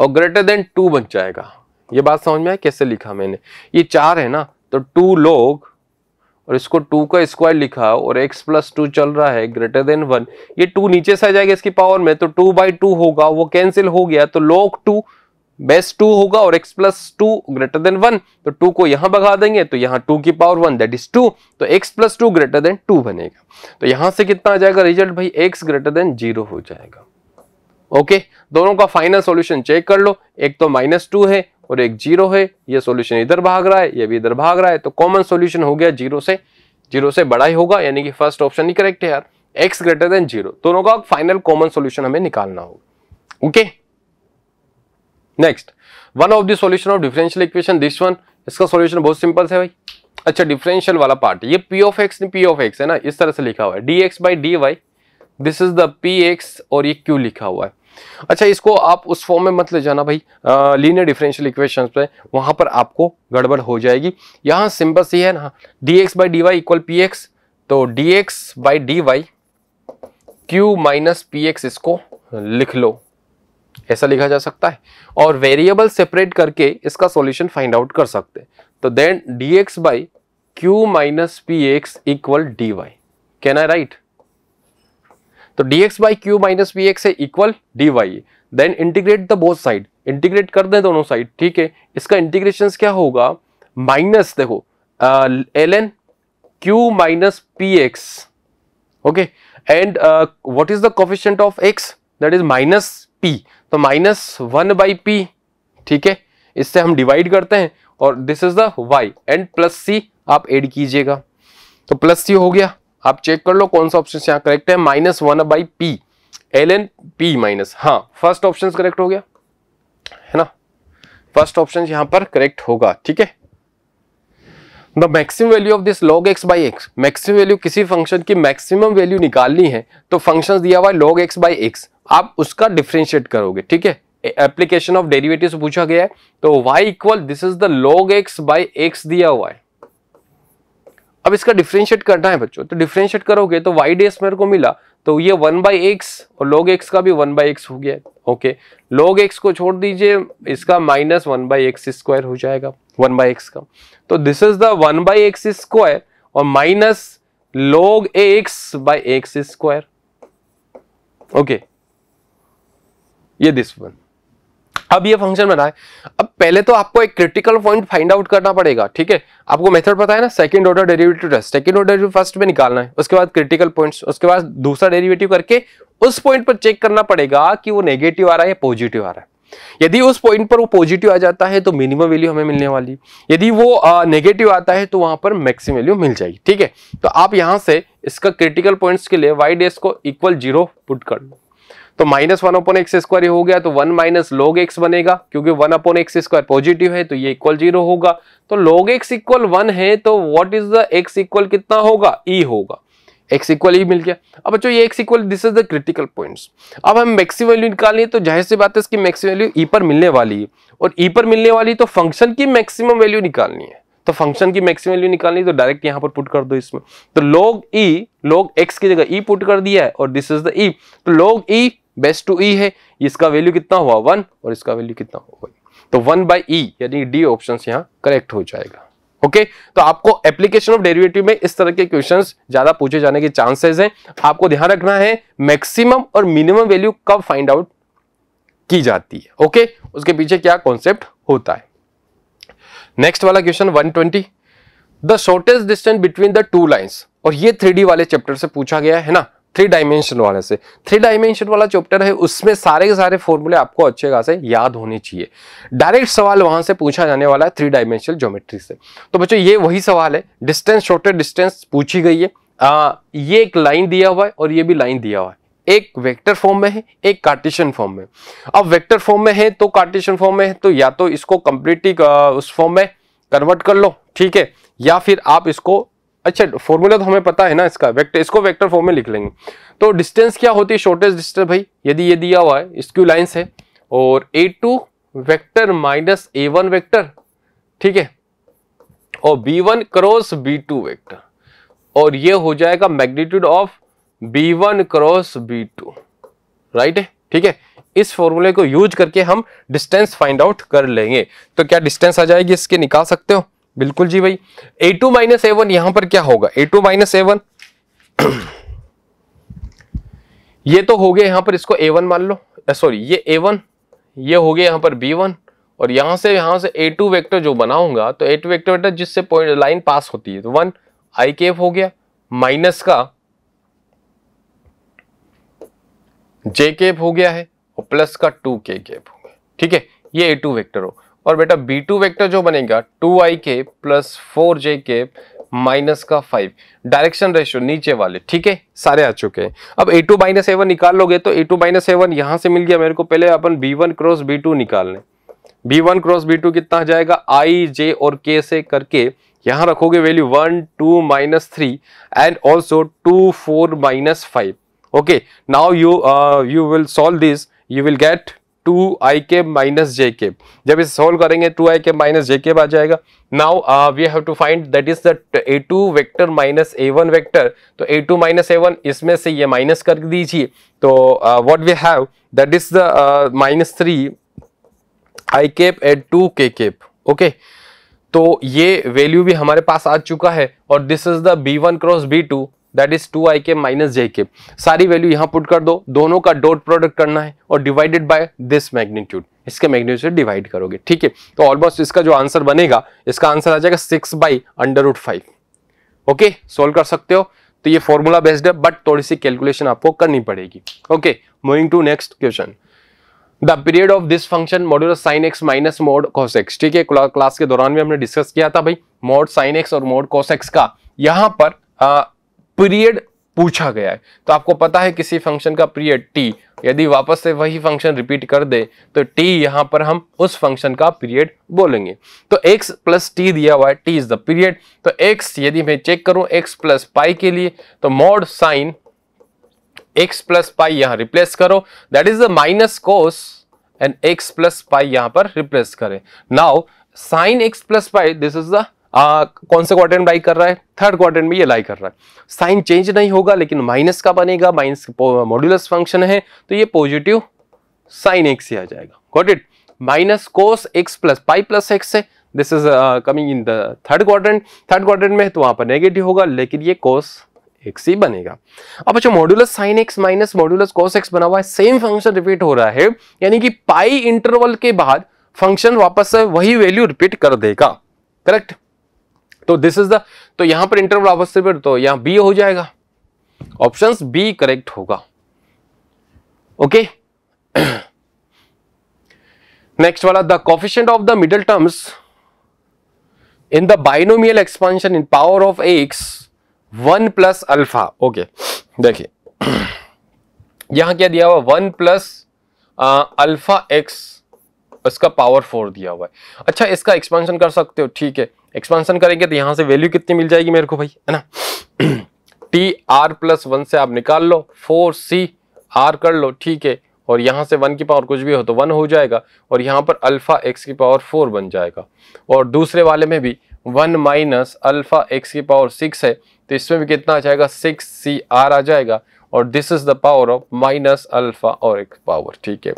और ग्रेटर देन टू बन जाएगा ये बात समझ में आया कैसे लिखा मैंने ये चार है ना तो टू लोग और इसको टू का स्क्वायर लिखा और एक्स प्लस टू चल रहा है ग्रेटर देन वन ये टू नीचे से आ जाएगा इसकी पावर में तो टू बाई टू होगा वो कैंसिल हो गया तो लोग टू बेस टू होगा और x plus two greater than one तो टू को यहां भगा देंगे तो यहां टू की power one that is two तो x plus two greater than two बनेगा तो यहां से कितना आ जाएगा रिजल्ट भाई x ग्रेटर देन जीरो हो जाएगा ओके दोनों का फाइनल सॉल्यूशन चेक कर लो एक तो माइनस टू है और एक जीरो है ये सॉल्यूशन इधर भाग रहा है ये भी इधर भाग रहा है तो कॉमन सॉल्यूशन हो गया जीरो से जीरो से बड़ा ही होगा यानी कि फर्स्ट ऑप्शन ही करेक्ट है यार एक्स ग्रेटर देन जीरो दोनों का फाइनल कॉमन सोल्यूशन हमें निकालना होगा okay okay? Next one of the solution of differential equation this one इसका सॉल्यूशन बहुत सिंपल है भाई अच्छा डिफरेंशियल वाला पार्ट ये P of x P of x है ना इस तरह से लिखा हुआ है D x by D y this is the P x और ये क्यू लिखा हुआ है अच्छा इसको आप उस फॉर्म में मत ले जाना भाई लीनियर डिफरेंशियल इक्वेशन पे वहां पर आपको गड़बड़ हो जाएगी यहाँ सिंपल सी है ना D x by D y equal P x तो D x by D y Q minus P x इसको लिख लो ऐसा लिखा जा सकता है और वेरिएबल सेपरेट करके इसका सॉल्यूशन फाइंड आउट कर सकते हैं तो then D x by Q minus P x equal D y can I write तो D x by Q minus P x है equal D y then integrate the both side integrate कर दें दोनों side ठीक है इसका integration क्या होगा माइनस देखो L N Q minus P x okay and what is the coefficient of x that is minus P तो माइनस वन बाई पी ठीक है इससे हम डिवाइड करते हैं और this is the y and plus C आप एड कीजिएगा तो प्लस सी हो गया आप चेक कर लो कौन सा ऑप्शन यहाँ करेक्ट है minus one by P L N P minus हाँ फर्स्ट ऑप्शन करेक्ट हो गया है ना फर्स्ट ऑप्शन यहाँ पर करेक्ट होगा ठीक है the maximum value of this log x by x maximum value किसी फंक्शन की मैक्सिमम वैल्यू निकालनी है तो फंक्शन दिया हुआ है लॉग एक्स बाई एक्स आप उसका डिफ्रेंशिएट करोगे ठीक है एप्लीकेशन ऑफ डेरिवेटिव पूछा गया है तो y equal this is the log x by x दिया हुआ है अब इसका डिफ्रेंशिएट करना है बच्चों तो डिफ्रेंशिएट करोगे तो वाई डेस मेरे को मिला तो ये वन बाई एक्स और लॉग एक्स का भी वन बाई एक्स हो गया ओके लॉग एक्स को छोड़ दीजिए इसका minus one by x square हो जाएगा वन बाई एक्स का तो this is the one by x square और minus log x by x square okay ये दिस वन अब ये फंक्शन बना है अब पहले तो आपको एक क्रिटिकल पॉइंट फाइंड आउट करना पड़ेगा ठीक है आपको मेथड पता है ना second order derivative test second order derivative first में निकालना है उसके बाद क्रिटिकल पॉइंट्स उसके बाद दूसरा डेरिवेटिव करके उस पॉइंट पर चेक करना पड़ेगा कि वो नेगेटिव आ रहा है या पॉजिटिव आ रहा है यदि उस पॉइंट पर वो पॉजिटिव आ जाता है तो मिनिमम वैल्यू हमें मिलने वाली यदि वो नेगेटिव आता है तो वहां पर मैक्सिमम वैल्यू मिल जाएगी ठीक है तो आप यहां से इसका क्रिटिकल पॉइंट्स के लिए वाई डेस को इक्वल जीरो पुट कर लो तो minus one upon x square हो गया तो वन माइनस लॉग एक्स बनेगा क्योंकि one upon x square positive है तो ये इक्वल जीरो होगा तो लॉग एक्स इक्वल वन है तो what is the x equal कितना होगा ई e होगा एक्स इक्वल ई मिल गया अब बच्चों ये x equal this is the critical points अब हम मैक्सिम वैल्यू निकालिए तो जाहिर सी बात है इसकी मैक्सिम वैल्यू ई पर मिलने वाली है और ई e पर मिलने वाली तो फंक्शन की मैक्सिमम वैल्यू निकालनी है तो फंक्शन की मैक्सिमम वैल्यू निकालनी तो डायरेक्ट यहां पर पुट कर दो इसमें तो लॉग ई लॉग एक्स की जगह ई e पुट कर दिया है और दिस इज द ई तो log e e base to e e है इसका वैल्यू कितना हुआ वन और इसका वैल्यू कितना हुआ तो वन बाई ई यानी डी ऑप्शन यहाँ करेक्ट हो जाएगा ओके okay? तो आपको एप्लीकेशन ऑफ डेरिवेटिव में इस तरह के क्वेश्चंस ज्यादा पूछे जाने के चांसेस हैं आपको ध्यान रखना है मैक्सिमम और मिनिमम वैल्यू कब फाइंड आउट की जाती है ओके okay? उसके पीछे क्या कॉन्सेप्ट होता है नेक्स्ट वाला question 120 twenty the shortest distance between the two lines और ये थ्री वाले चैप्टर से पूछा गया है ना थ्री डायमेंशन वाले से थ्री डायमेंशन वाला चैप्टर है उसमें सारे के सारे फॉर्मूले आपको अच्छे खासे याद होने चाहिए डायरेक्ट सवाल वहां से पूछा जाने वाला है थ्री डायमेंशनल ज्योमेट्री से तो बच्चों ये वही सवाल है डिस्टेंस शॉर्टेड डिस्टेंस पूछी गई है आ, ये एक लाइन दिया हुआ है और ये भी लाइन दिया हुआ है एक वेक्टर फॉर्म में है एक कार्टिशन फॉर्म में अब वेक्टर फॉर्म में है तो कार्टिशन फॉर्म में है तो या तो इसको कंप्लीटली उस फॉर्म में कन्वर्ट कर लो ठीक है या फिर आप इसको अच्छा फॉर्मूला तो हमें पता है ना इसका वेक्टर इसको वेक्टर फॉर्म में लिख लेंगे तो डिस्टेंस क्या होती है शॉर्टेस्ट डिस्टेंस भाई यदि ये दिया हुआ है इसक्यू लाइंस है और A two vector minus A one vector ठीक है और B one cross B two vector और ये हो जाएगा magnitude of B one cross B two right है ठीक है इस फॉर्मूले को यूज करके हम डिस्टेंस फाइंड आउट कर लेंगे तो क्या डिस्टेंस आ जाएगी इसके निकाल सकते हो बिल्कुल जी भाई A two minus A one यहां पर क्या होगा A two minus A one ये तो हो गया यहां पर इसको ए वन मान लो सॉरी ये ए वन ये हो गया यहां पर बी वन और यहां से यहां से ए टू वैक्टर जो बनाऊंगा तो ए टू वैक्टर बेटा जिससे पॉइंट लाइन पास होती है तो वन आई के एफ हो गया माइनस का जे के एफ हो गया है और प्लस का टू के एफ हो गया ठीक है ये ए टू वैक्टर हो और बेटा बी टू वैक्टर जो बनेगा टू आई के प्लस फोर जे के माइनस का फाइव डायरेक्शन रेशियो नीचे वाले ठीक है सारे आ चुके हैं अब ए टू माइनस एवन निकाल लोगे तो ए टू माइनस एवन यहां से मिल गया मेरे को पहले अपन B one cross B two निकालने B one cross B two कितना जाएगा आई जे और के से करके यहां रखोगे value one two minus three and also two four minus five okay now you you will solve this you will get two I K minus जे के जब इसे सोल्व करेंगे to I K minus J K आ जाएगा now we have to find that is the A two vector minus A one vector तो ए two minus ए one इसमें से ये माइनस कर दीजिए तो what we have that is the minus three I cap eight two K cap okay तो ये वैल्यू भी हमारे पास आ चुका है और this is the B one cross B two that is two I K minus जे के सारी वैल्यू यहाँ पुट कर दो दोनों का डॉट प्रोडक्ट करना है और डिवाइडेड बाय दिस मैग्नीट्यूड इसके मैग्नीट्यूड डिवाइड करोगे ठीक है तो ऑलमोस्ट इसका जो आंसर बनेगा इसका आंसर आ जाएगा six by under root five okay solve कर सकते हो तो ये फॉर्मूला बेस्ड है बट थोड़ी सी कैलकुलेशन आपको करनी पड़ेगी okay moving to next question the period of this function module sine x minus mod cos x ठीक है क्लास के दौरान भी हमने डिस्कस किया था भाई मोड साइन एक्स और मोड कॉस एक्स का यहाँ पर पीरियड पूछा गया है तो आपको पता है किसी फंक्शन का पीरियड टी यदि वापस से वही फंक्शन रिपीट कर दे तो टी यहां पर हम उस फंक्शन का पीरियड बोलेंगे तो एक्स प्लस टी दिया हुआ है टी इज द पीरियड तो एक्स यदि मैं चेक करूं एक्स प्लस पाई के लिए तो mod sine x plus pi यहां रिप्लेस करो that is the minus cos and x plus pi यहां पर रिप्लेस करें now sine x plus pi this is the uh, कौन से क्वार्टर लाई कर रहा है थर्ड क्वार्टर में ये लाई कर रहा है साइन चेंज नहीं होगा लेकिन माइनस का बनेगा माइनस मॉड्यूलस फंक्शन है तो ये पॉजिटिव साइन एक्स ही आ जाएगा got it minus cos x plus pi plus x है this is coming in the third quarter third quarter में है तो वहां पर नेगेटिव होगा लेकिन ये कोस एक्स ही बनेगा अब अच्छा modulus sine x minus modulus cos x बना हुआ है सेम फंक्शन रिपीट हो रहा है यानी कि पाई इंटरवल के बाद फंक्शन वापस वही वैल्यू रिपीट कर देगा करेक्ट तो दिस इज द तो यहां पर इंटरवल आपस पर तो यहां बी हो जाएगा ऑप्शन बी करेक्ट होगा ओके नेक्स्ट [CLEARS THROAT] वाला the coefficient of the middle terms in the binomial expansion in power of x one plus alpha okay देखिए [CLEARS THROAT] यहां क्या दिया हुआ वन प्लस अल्फा एक्स इसका पावर फोर दिया हुआ है अच्छा इसका एक्सपेंशन कर सकते हो ठीक है एक्सपेंशन करेंगे तो यहाँ से वैल्यू कितनी मिल जाएगी मेरे को भाई है ना टी आर प्लस वन से आप निकाल लो फोर सी आर कर लो ठीक है और यहाँ से वन की पावर कुछ भी हो तो वन हो जाएगा और यहाँ पर अल्फ़ा एक्स की पावर फोर बन जाएगा और दूसरे वाले में भी वन माइनस अल्फ़ा एक्स की पावर सिक्स है तो इसमें भी कितना आ जाएगा सिक्स सी आर आ जाएगा और this is the power of minus alpha और एक्स पावर ठीक है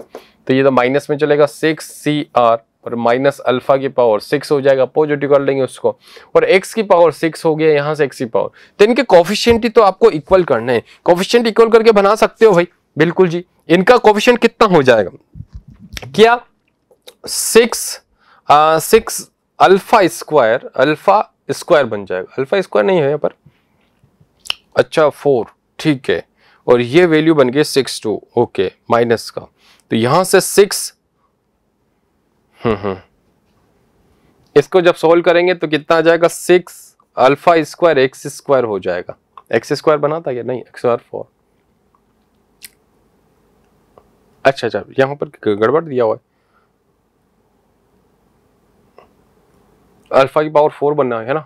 तो ये तो माइनस में चलेगा सिक्स सी आर और माइनस अल्फा की पावर सिक्स हो जाएगा पॉजिटिव कर लेंगे उसको और एक्स की पावर सिक्स हो गया यहाँ से एक्स की पावर तो इनके कॉफिशियंट तो आपको इक्वल करना है कॉफिशियंट इक्वल करके बना सकते हो भाई बिल्कुल जी इनका कॉफिशियंट कितना हो जाएगा क्या six six alpha square alpha square बन जाएगा अल्फा स्क्वायर नहीं है यहाँ पर अच्छा फोर ठीक है और ये वैल्यू बन गई सिक्स टू ओके माइनस का तो यहां से सिक्स हम्म, हम्म इसको जब सोल्व करेंगे तो कितना आ जाएगा six alpha square x square हो जाएगा एक्स स्क्वायर बना था क्या नहीं एक्स स्क्वायर फोर अच्छा अच्छा यहां पर गड़बड़ दिया हुआ है अल्फा की पावर फोर बनना है ना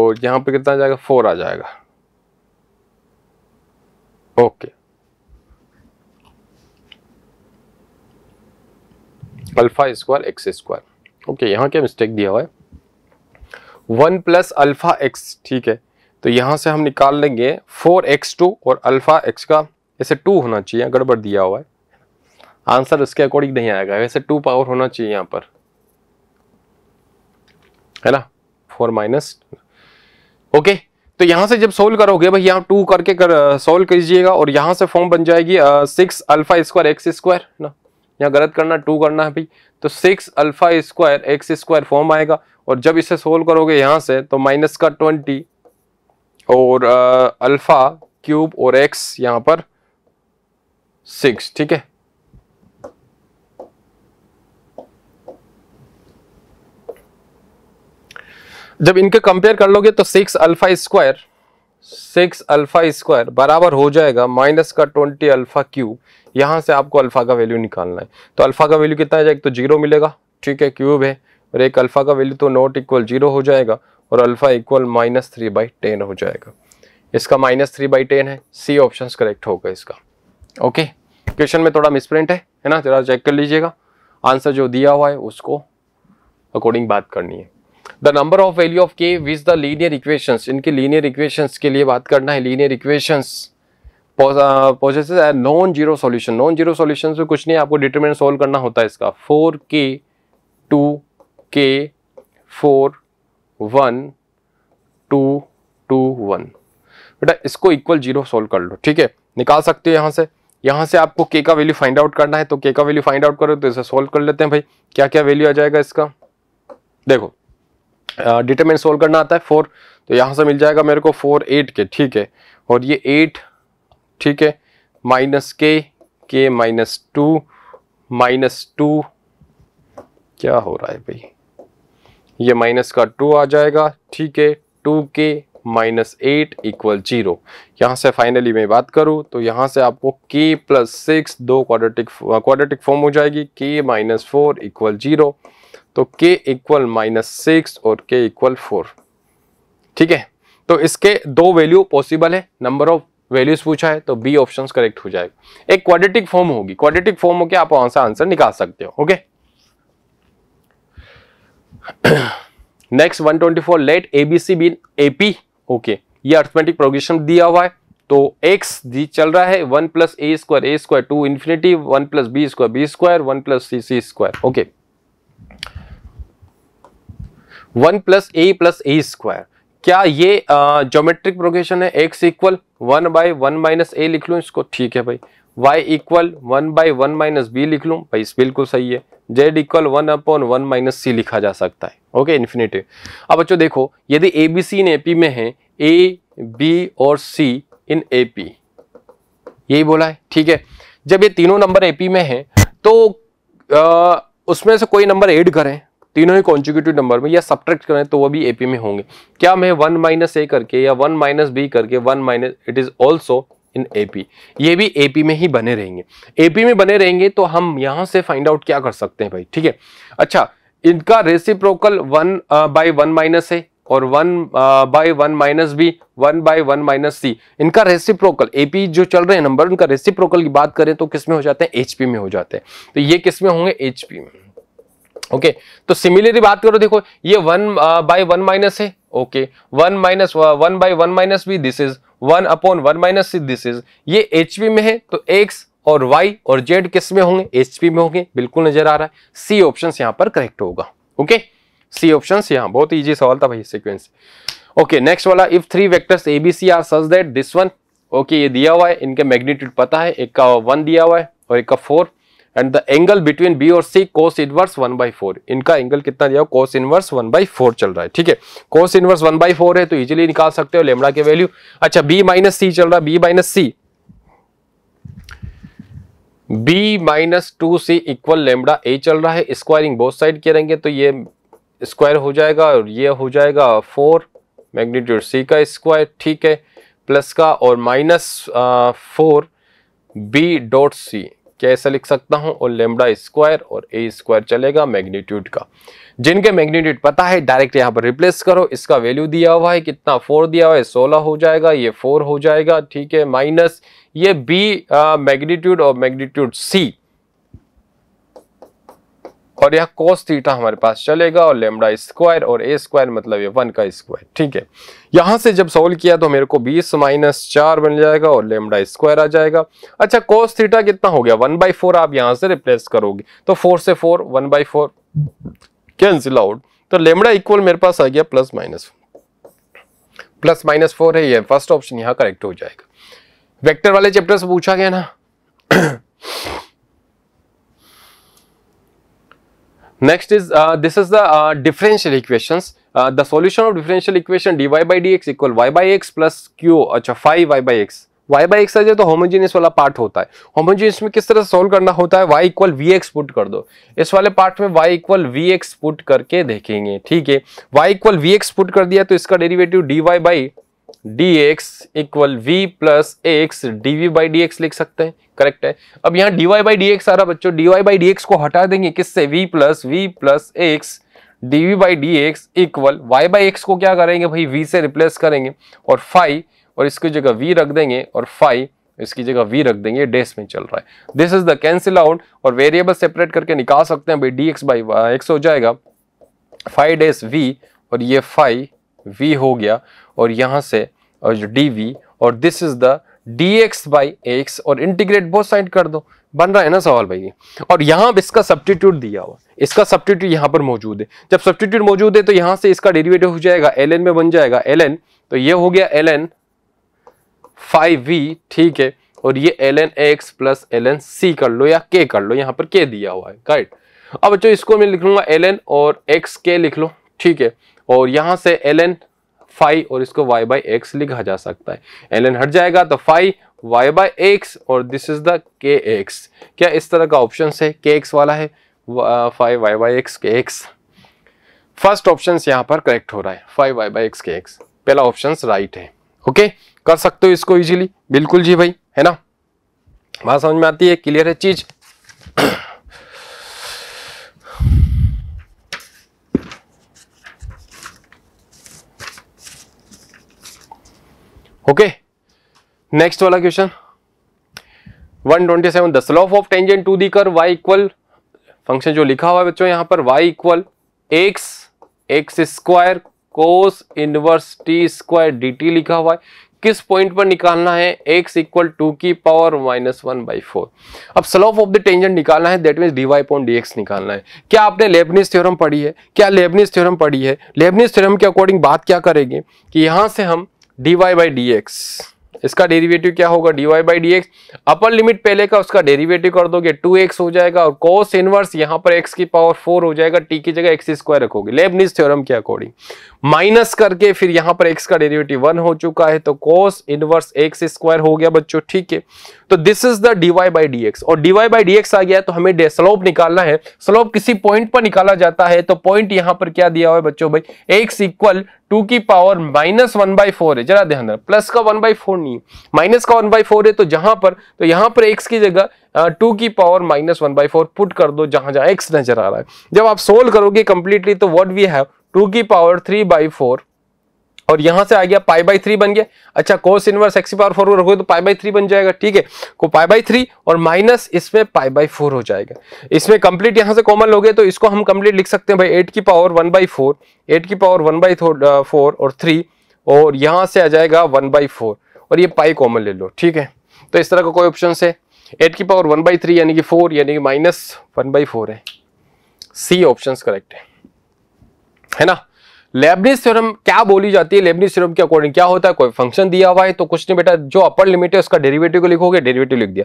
और यहां पे कितना आ जाएगा फोर आ जाएगा okay alpha square x square okay यहाँ क्या मिस्टेक दिया हुआ है वन प्लस अल्फ़ा एक्स ठीक है तो यहाँ से हम निकाल लेंगे फोर एक्स टू और अल्फ़ा एक्स का ऐसे टू होना चाहिए गड़बड़ दिया हुआ है आंसर उसके अकॉर्डिंग नहीं आएगा वैसे टू पावर होना चाहिए यहाँ पर है ना फोर माइनस ओके तो यहाँ से जब सोल्व करोगे भाई यहाँ टू करके कर सोल्व कीजिएगा और यहाँ से फॉर्म बन जाएगी six alpha square x square ना यहाँ गलत करना टू करना है भाई तो six alpha square x square form आएगा और जब इसे सोल्व करोगे यहाँ से तो माइनस का ट्वेंटी और अल्फा uh, क्यूब और एक्स यहाँ पर सिक्स ठीक है जब इनके कंपेयर कर लोगे तो six alpha square six alpha square बराबर हो जाएगा माइनस का ट्वेंटी अल्फ़ा क्यूब यहाँ से आपको अल्फ़ा का वैल्यू निकालना है तो अल्फ़ा का वैल्यू कितना जाएगा तो जीरो मिलेगा ठीक है क्यूब है और एक अल्फ़ा का वैल्यू तो नोट इक्वल जीरो हो जाएगा और alpha equal minus three by ten हो जाएगा इसका माइनस थ्री बाई टेन है सी ऑप्शन करेक्ट होगा इसका ओके क्वेश्चन में थोड़ा मिसप्रिंट है है ना जरा चेक कर लीजिएगा आंसर जो दिया हुआ है उसको अकॉर्डिंग बात करनी है the number of value of के विज द लीनियर इक्वेशन इनके लीनियर इक्वेशन के लिए बात करना है linear equation possess non zero solution non zero solution से कुछ नहीं आपको डिटरमिनेंट सोल्व करना होता है इसका four k two k four one two two one बेटा इसको इक्वल जीरो सोल्व कर लो ठीक है निकाल सकते हो यहाँ से यहाँ से आपको के का वैल्यू फाइंड आउट करना है तो के का वैल्यू फाइंड आउट करो तो इसे सोल्व कर लेते हैं भाई क्या क्या वैल्यू आ जाएगा इसका देखो डिटरमिनेंट सोल्व करना आता है फोर तो यहाँ से मिल जाएगा मेरे को फोर एट के ठीक है और ये एट ठीक है माइनस के के माइनस टू माइनस टू क्या हो रहा है भाई ये माइनस का टू आ जाएगा ठीक है टू के माइनस एट इक्वल जीरो यहाँ से फाइनली मैं बात करूँ तो यहाँ से आपको के प्लस सिक्स दो क्वाड्रेटिक क्वाड्रेटिक फॉर्म हो जाएगी k minus four equal zero तो k इक्वल माइनस सिक्स और k इक्वल फोर ठीक है तो इसके दो वैल्यू पॉसिबल है नंबर ऑफ वैल्यूज पूछा है तो बी ऑप्शन करेक्ट हो जाएगा एक क्वाड्रेटिक फॉर्म होगी क्वाड्रेटिक फॉर्म होकर आप वहां से आंसर निकाल सकते हो okay next 124 let a b c be in AP okay ये अर्थमेटिक प्रोग्रेशन दिया हुआ है तो एक्स जी चल रहा है one plus a square a square to infinity one plus b square b square one plus c c square okay one plus a plus a square क्या ये जोमेट्रिक प्रोगेशन है x equal one by one minus a लिख लू इसको ठीक है भाई y equal one by one minus b लिख लूँ भाई इस बिल्कुल सही है z equal one upon one minus c लिखा जा सकता है ओके इन्फिनेटिव अब बच्चों देखो यदि ए b C in A P में है ए बी और सी इन ए पी यही बोला है ठीक है जब ये तीनों नंबर ए पी में है तो आ, उसमें से कोई नंबर एड करें तीनों ही कॉन्जिक्यूटिव नंबर में या सब्ट्रैक्ट करें तो वो भी एपी में होंगे क्या मैं वन माइनस ए करके या वन माइनस बी करके one minus it is also in AP ये भी एपी में ही बने रहेंगे एपी में बने रहेंगे तो हम यहाँ से फाइंड आउट क्या कर सकते हैं भाई ठीक है अच्छा इनका reciprocal one by one minus है और one by one minus b one by one minus c इनका रेसिप्रोकल एपी जो चल रहे हैं नंबर उनका रेसिप्रोकल की बात करें तो किसमें हो जाते हैं एचपी में हो जाते हैं तो ये किसमें होंगे एचपी में ओके तो सिमिलरली बात करो देखो ये वन बाय वन माइनस है okay one minus one by one minus भी this is one upon one minus c this is ये एच में है तो एक्स और वाई और जेड किस में होंगे एच में होंगे बिल्कुल नजर आ रहा है सी ऑप्शन यहाँ पर करेक्ट होगा ओके सी ऑप्शन यहाँ बहुत ईजी सवाल था भाई सिक्वेंस ओके नेक्स्ट वाला if three vectors a b c are such that this one okay ये दिया हुआ है इनके मैग्नीट्यूड पता है एक का वन दिया हुआ है और एक का four and the angle between b और c cos inverse one by four इनका एंगल कितना दिया cos inverse one by four चल रहा है ठीक है cos inverse one by four है तो इजिली निकाल सकते हो लेमड़ा के वैल्यू अच्छा बी माइनस सी चल रहा है b minus c b minus two c equal lambda a चल रहा है स्क्वायरिंग बोथ साइड करेंगे तो ये स्क्वायर हो जाएगा और ये हो जाएगा फोर मैग्नीट्यूड सी का स्क्वायर ठीक है प्लस का और minus four b dot c क्या ऐसा लिख सकता हूं और लेमडा स्क्वायर और ए स्क्वायर चलेगा मैग्नीट्यूड का जिनके मैग्नीट्यूड पता है डायरेक्ट यहाँ पर रिप्लेस करो इसका वैल्यू दिया हुआ है कितना फोर दिया हुआ है सोलह हो जाएगा ये फोर हो जाएगा ठीक है माइनस ये बी मैग्नीट्यूड uh, और मैग्नीट्यूड सी और यह कोस थीटा हमारे पास चलेगा और लेमडा स्क्वायर और ए स्क्वायर मतलब ये वन का स्क्वायर ठीक है यहां से जब सोल्व किया तो मेरे को बीस माइनस चार बन जाएगा और लेमडा स्क्वायर आ जाएगा अच्छा कोस थीटा कितना हो गया वन बाई फोर आप यहां से रिप्लेस करोगे तो फोर से four one by four cancel out तो लेमडा इक्वल मेरे पास आ गया plus minus plus minus four है यह फर्स्ट ऑप्शन यहाँ करेक्ट हो जाएगा वेक्टर वाले चैप्टर से पूछा गया ना Next is, uh, this is the uh, differential equations. Uh, the solution of differential equation dy by dx equal y by x plus q, अच्छा phi y by x. y by x आ जाए तो homogeneous वाला part होता है homogeneous में किस तरह solve करना होता है y equal v x put कर दो इस वाले पार्ट में y equal v x put करके देखेंगे ठीक है y equal v x put कर दिया तो इसका derivative dy y by D x equal v plus x d v by D x लिख सकते हैं करेक्ट है अब यहाँ d Y by D x आ रहा बच्चों d Y by D x को हटा देंगे किससे v plus v plus x d v by D x equal y by x को क्या करेंगे भाई वी से रिप्लेस करेंगे और फाइव और इसकी जगह वी रख देंगे और फाइव इसकी जगह वी रख देंगे डेस में चल रहा है this is the cancel out और वेरिएबल सेपरेट करके निकाल सकते हैं भाई डी एक्स बाई एक्स हो जाएगा फाइव डेस वी और ये फाइव वी हो गया और यहाँ से और जो dv और this is the dx by x और इंटीग्रेट बोथ साइड कर दो बन रहा है ना सवाल भाई और यहाँ अब इसका सब्सटीट्यूट दिया हुआ इसका सब्सटीट्यूट यहाँ पर मौजूद है जब सब्सटीट्यूट मौजूद है तो यहाँ से इसका डेरिवेटिव हो जाएगा एल में बन जाएगा एल तो ये हो गया एल एन ठीक है और ये l n x plus l n c कर लो या के कर लो यहाँ पर के दिया हुआ है राइट अब बच्चों इसको मैं लिख लूंगा एल एन और एक्स के लिख लो ठीक है और यहाँ से एल एन फाइव और इसको वाई बाई एक्स लिखा जा सकता है एल हट जाएगा तो फाइव वाई बाई एक्स और this is the k x क्या इस तरह का ऑप्शन है के एक्स वाला है five y by x k x first option यहां पर करेक्ट हो रहा है five y by x k x पहला ऑप्शन राइट है ओके okay? कर सकते हो इसको इजीली बिल्कुल जी भाई है ना बात समझ में आती है क्लियर है चीज़ ओके नेक्स्ट वाला question 127 the slope of tangent to the curve y equal function जो लिखा हुआ है बच्चों यहां पर y equal x x square cos inverse t square d लिखा हुआ है किस पॉइंट पर निकालना है x इक्वल टू की power minus one by four अब स्लोप ऑफ द टेंजेंट निकालना है that mean d y point d निकालना है क्या आपने लेबनिस थ्योरम पढ़ी है क्या लेबनिस थ्योरम पढ़ी है लेबनिस थ्योरम के अकॉर्डिंग बात क्या करेंगे कि यहां से हम d Y by D x इसका डेरिवेटिव क्या होगा d Y by D x upper limit पहले का उसका डेरिवेटिव कर दोगे टू एक्स हो जाएगा और कोस इनवर्स यहाँ पर एक्स की पावर फोर हो जाएगा टी की जगह एक्स स्क्वायर रखोगे लेबनिज थ्योरम के अकॉर्डिंग माइनस करके फिर यहां पर एक्स का डेरिवेटिव वन हो चुका है तो कोस इनवर्स एक्स स्क्वायर हो गया बच्चों ठीक है तो this is the d y by d और डीवाई बाई डी आ गया तो हमें स्लोप निकालना है स्लोप किसी पॉइंट पर निकाला जाता है तो पॉइंट यहां पर क्या दिया हुआ है बच्चों भाई एक्स इक्वल टू की power minus one by four है जरा ध्यान प्लस का वन बाई फोर नहीं माइनस का वन बाई फोर है तो जहां पर तो यहां पर एक्स की जगह टू की power minus one by four put कर दो जहां जहां एक्स नजर आ रहा है जब आप सोल्व करोगे कंप्लीटली तो वट वी हैव टू की पावर थ्री बाई फोर और यहां से आ गया पाई बाई थ्री बन गया अच्छा cos inverse x power four रखोगे तो पाई बाई थ्री बन जाएगा ठीक है को पाई बाई थ्री और माइनस इसमें पाई बाई फोर हो जाएगा इसमें कंप्लीट यहां से कॉमन लोगे तो इसको हम कंप्लीट लिख सकते हैं भाई एट की power one by four eight की पावर वन बाई फोर और थ्री और यहां से आ जाएगा वन बाई फोर और ये पाई कॉमन ले लो ठीक है तो इस तरह का कोई ऑप्शन है एट की पावर वन बाई थ्री यानी कि फोर यानी कि माइनस वन बाई फोर है सी ऑप्शन करेक्ट है है ना लेबनी थ्योरम क्या बोली जाती है लेबनी थ्योरम के अकॉर्डिंग क्या होता है कोई फंक्शन दिया हुआ है तो कुछ नहीं बेटा जो अपर लिमिट है उसका डेरिवेटिव को लिखोगे डेरिवेटिव लिख दिया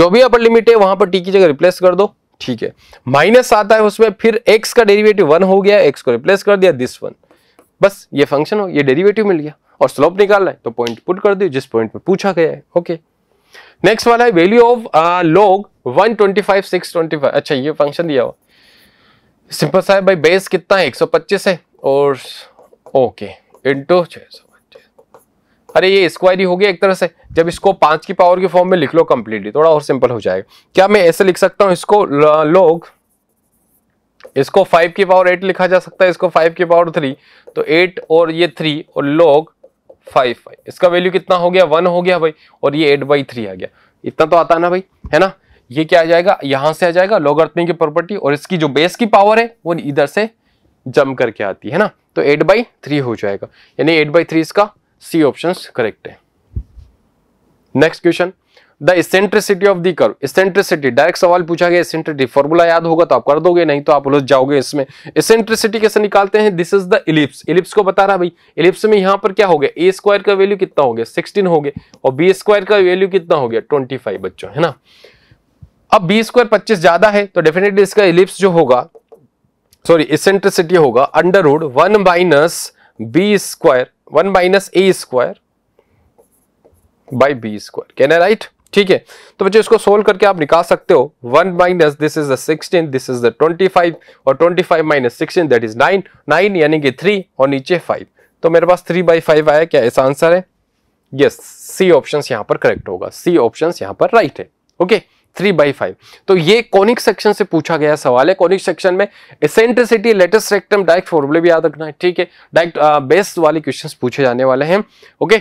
जो भी अपर लिमिट है वहां पर टी की जगह रिप्लेस कर दो ठीक है माइनस आता है उसमें फिर एक्स का डेरिवेटिव वन हो गया एक्स को रिप्लेस कर दिया दिस वन बस ये फंक्शन हो ये डेरिवेटिव मिल गया और स्लोप निकालना है तो पॉइंट पुट कर दियो जिस पॉइंट पर पूछा गया है ओके नेक्स्ट वाला है वैल्यू ऑफ लॉग 125 ट्वेंटी अच्छा ये फंक्शन दिया हुआ सिंपल साहब भाई बेस कितना है 125 है और ओके इंटू छः अरे ये स्क्वायर ही हो गया एक तरह से जब इसको पाँच की पावर के फॉर्म में लिख लो कंप्लीटली थोड़ा और सिंपल हो जाएगा क्या मैं ऐसे लिख सकता हूँ इसको लोग इसको फाइव की पावर एट लिखा जा सकता है इसको फाइव की पावर थ्री तो एट और ये थ्री और लोग फाइव फाइव इसका वैल्यू कितना हो गया वन हो गया भाई और ये एट बाई थ्री आ गया इतना तो आता ना भाई है ना ये क्या आ जाएगा यहां से आ जाएगा लॉगर्थमिक की प्रॉपर्टी और इसकी जो बेस की पावर है वो इधर से जम करके आती है ना तो एट बाई थ्री हो जाएगा यानी एट बाई थ्री इसका सी ऑप्शन करेक्ट है next question the eccentricity of the curve eccentricity direct सवाल पूछा गया इसेंट्रिसिटी फॉर्मूला याद होगा तो आप कर दोगे नहीं तो आप उलझ जाओगे इसमें इसेंट्रिसिटी कैसे निकालते हैं this is the ellipse ellipse को बता रहा भाई इलिप्स में यहां पर क्या हो गया ए स्क्वायर का वैल्यू कितना हो गया सिक्सटीन हो गया और बी स्क्वायर का वैल्यू कितना हो गया ट्वेंटी बच्चों है ना अब बी स्क्वायर पच्चीस ज्यादा है तो डेफिनेटली इसका इलिप्स जो होगा सॉरी इसेंट्रिसिटी होगा under root one minus b square one minus a square by b square can I write ठीक है तो बच्चे इसको सोल्व करके आप निकाल सकते हो one minus this is the sixteen this is the twenty five और twenty five minus sixteen that is nine nine यानी कि थ्री और नीचे फाइव तो मेरे पास थ्री बाई फाइव आया क्या ऐसा आंसर है यस सी ऑप्शन यहां पर करेक्ट होगा सी ऑप्शन यहां पर राइट right है okay okay? Three by five तो ये कॉनिक सेक्शन से पूछा गया सवाल है कॉनिक सेक्शन में एसेंट्रिसिटी लेटेस्ट रेक्टम डायरेक्ट फॉर्मुले भी याद रखना है ठीक है डायरेक्ट बेस्ट uh, वाले क्वेश्चन पूछे जाने वाले हैं okay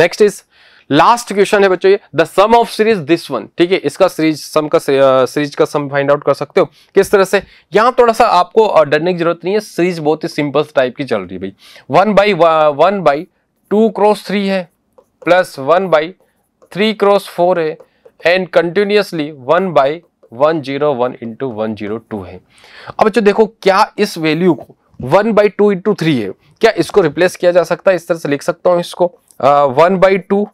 next is last question है बच्चों ये the sum of series this one ठीक है इसका सीरीज सम का सीरीज uh, का सम फाइंड आउट कर सकते हो किस तरह से यहां थोड़ा सा आपको uh, डरने की जरूरत नहीं है सीरीज बहुत ही सिंपल टाइप की चल रही है भाई one by one by two cross three है plus one by three cross four है and continuously one by one zero one into one zero two है अब जो देखो क्या इस वैल्यू को one by two into three है क्या इसको रिप्लेस किया जा सकता है इस तरह से लिख सकता हूँ इसको one by two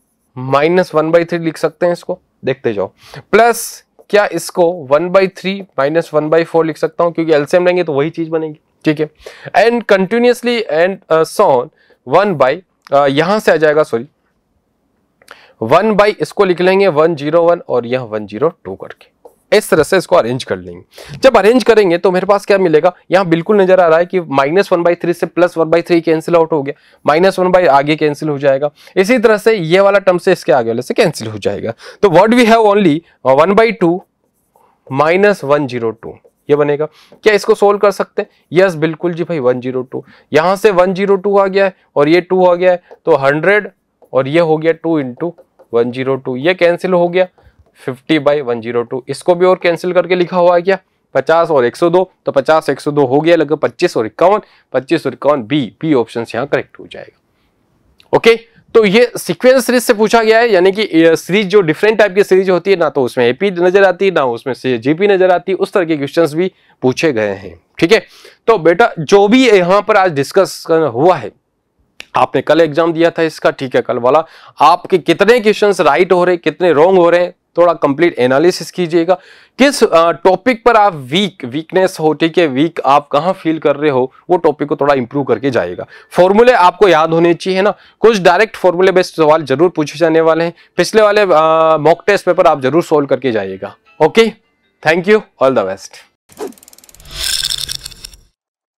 minus one by three लिख सकते हैं इसको देखते जाओ प्लस क्या इसको one by three minus one by four लिख सकता हूँ क्योंकि एल्सियम लेंगे तो वही चीज बनेगी ठीक है एंड कंटिन्यूसली एंड सॉन वन बाई यहां से आ जाएगा सॉरी वन बाई इसको लिख लेंगे वन जीरो वन और यह वन जीरो टू करके इस तरह से इसको अरेंज कर लेंगे जब अरेंज करेंगे तो मेरे पास क्या मिलेगा यहाँ बिल्कुल नजर आ रहा है कि माइनस वन बाई थ्री से plus one by three cancel out हो गया माइनस वन बाई आगे कैंसिल हो जाएगा इसी तरह से ये वाला टर्म से इसके आगे वाले से कैंसिल हो जाएगा तो word we have only one by two minus one zero two ये बनेगा क्या इसको सोल्व कर सकते हैं यस बिल्कुल जी भाई वन जीरो टू यहां से वन जीरो टू आ गया है और ये टू आ गया है तो हंड्रेड और ये हो गया two into one zero two ये कैंसिल हो गया fifty by one zero two इसको भी और कैंसिल करके लिखा हुआ है क्या पचास और एक सौ दो तो पचास एक सौ दो हो गया लगभग पच्चीस और इक्यावन पच्चीस और इक्यावन बी बी ऑप्शन यहाँ करेक्ट हो जाएगा ओके तो ये सीक्वेंस सीरीज से पूछा गया है यानी कि सीरीज जो डिफरेंट टाइप की सीरीज होती है ना तो उसमें एपी नजर आती है ना उसमें जीपी नजर आती है उस तरह के क्वेश्चन भी पूछे गए हैं ठीक है तो बेटा जो भी यहाँ पर आज डिस्कस हुआ है आपने कल एग्जाम दिया था इसका ठीक है कल वाला आपके कितने क्वेश्चन राइट हो रहे कितने रॉन्ग हो रहे हैं थोड़ा कंप्लीट एनालिसिस कीजिएगा किस टॉपिक पर आप वीक वीकनेस हो ठीक है वीक आप कहाँ फील कर रहे हो वो टॉपिक को थोड़ा इंप्रूव करके जाएगा फॉर्मूले आपको याद होने चाहिए ना कुछ डायरेक्ट फॉर्मूले बेस्ड सवाल जरूर पूछे जाने वाले हैं पिछले वाले मॉक टेस्ट पेपर आप जरूर सोल्व करके जाइएगा okay thank you all the best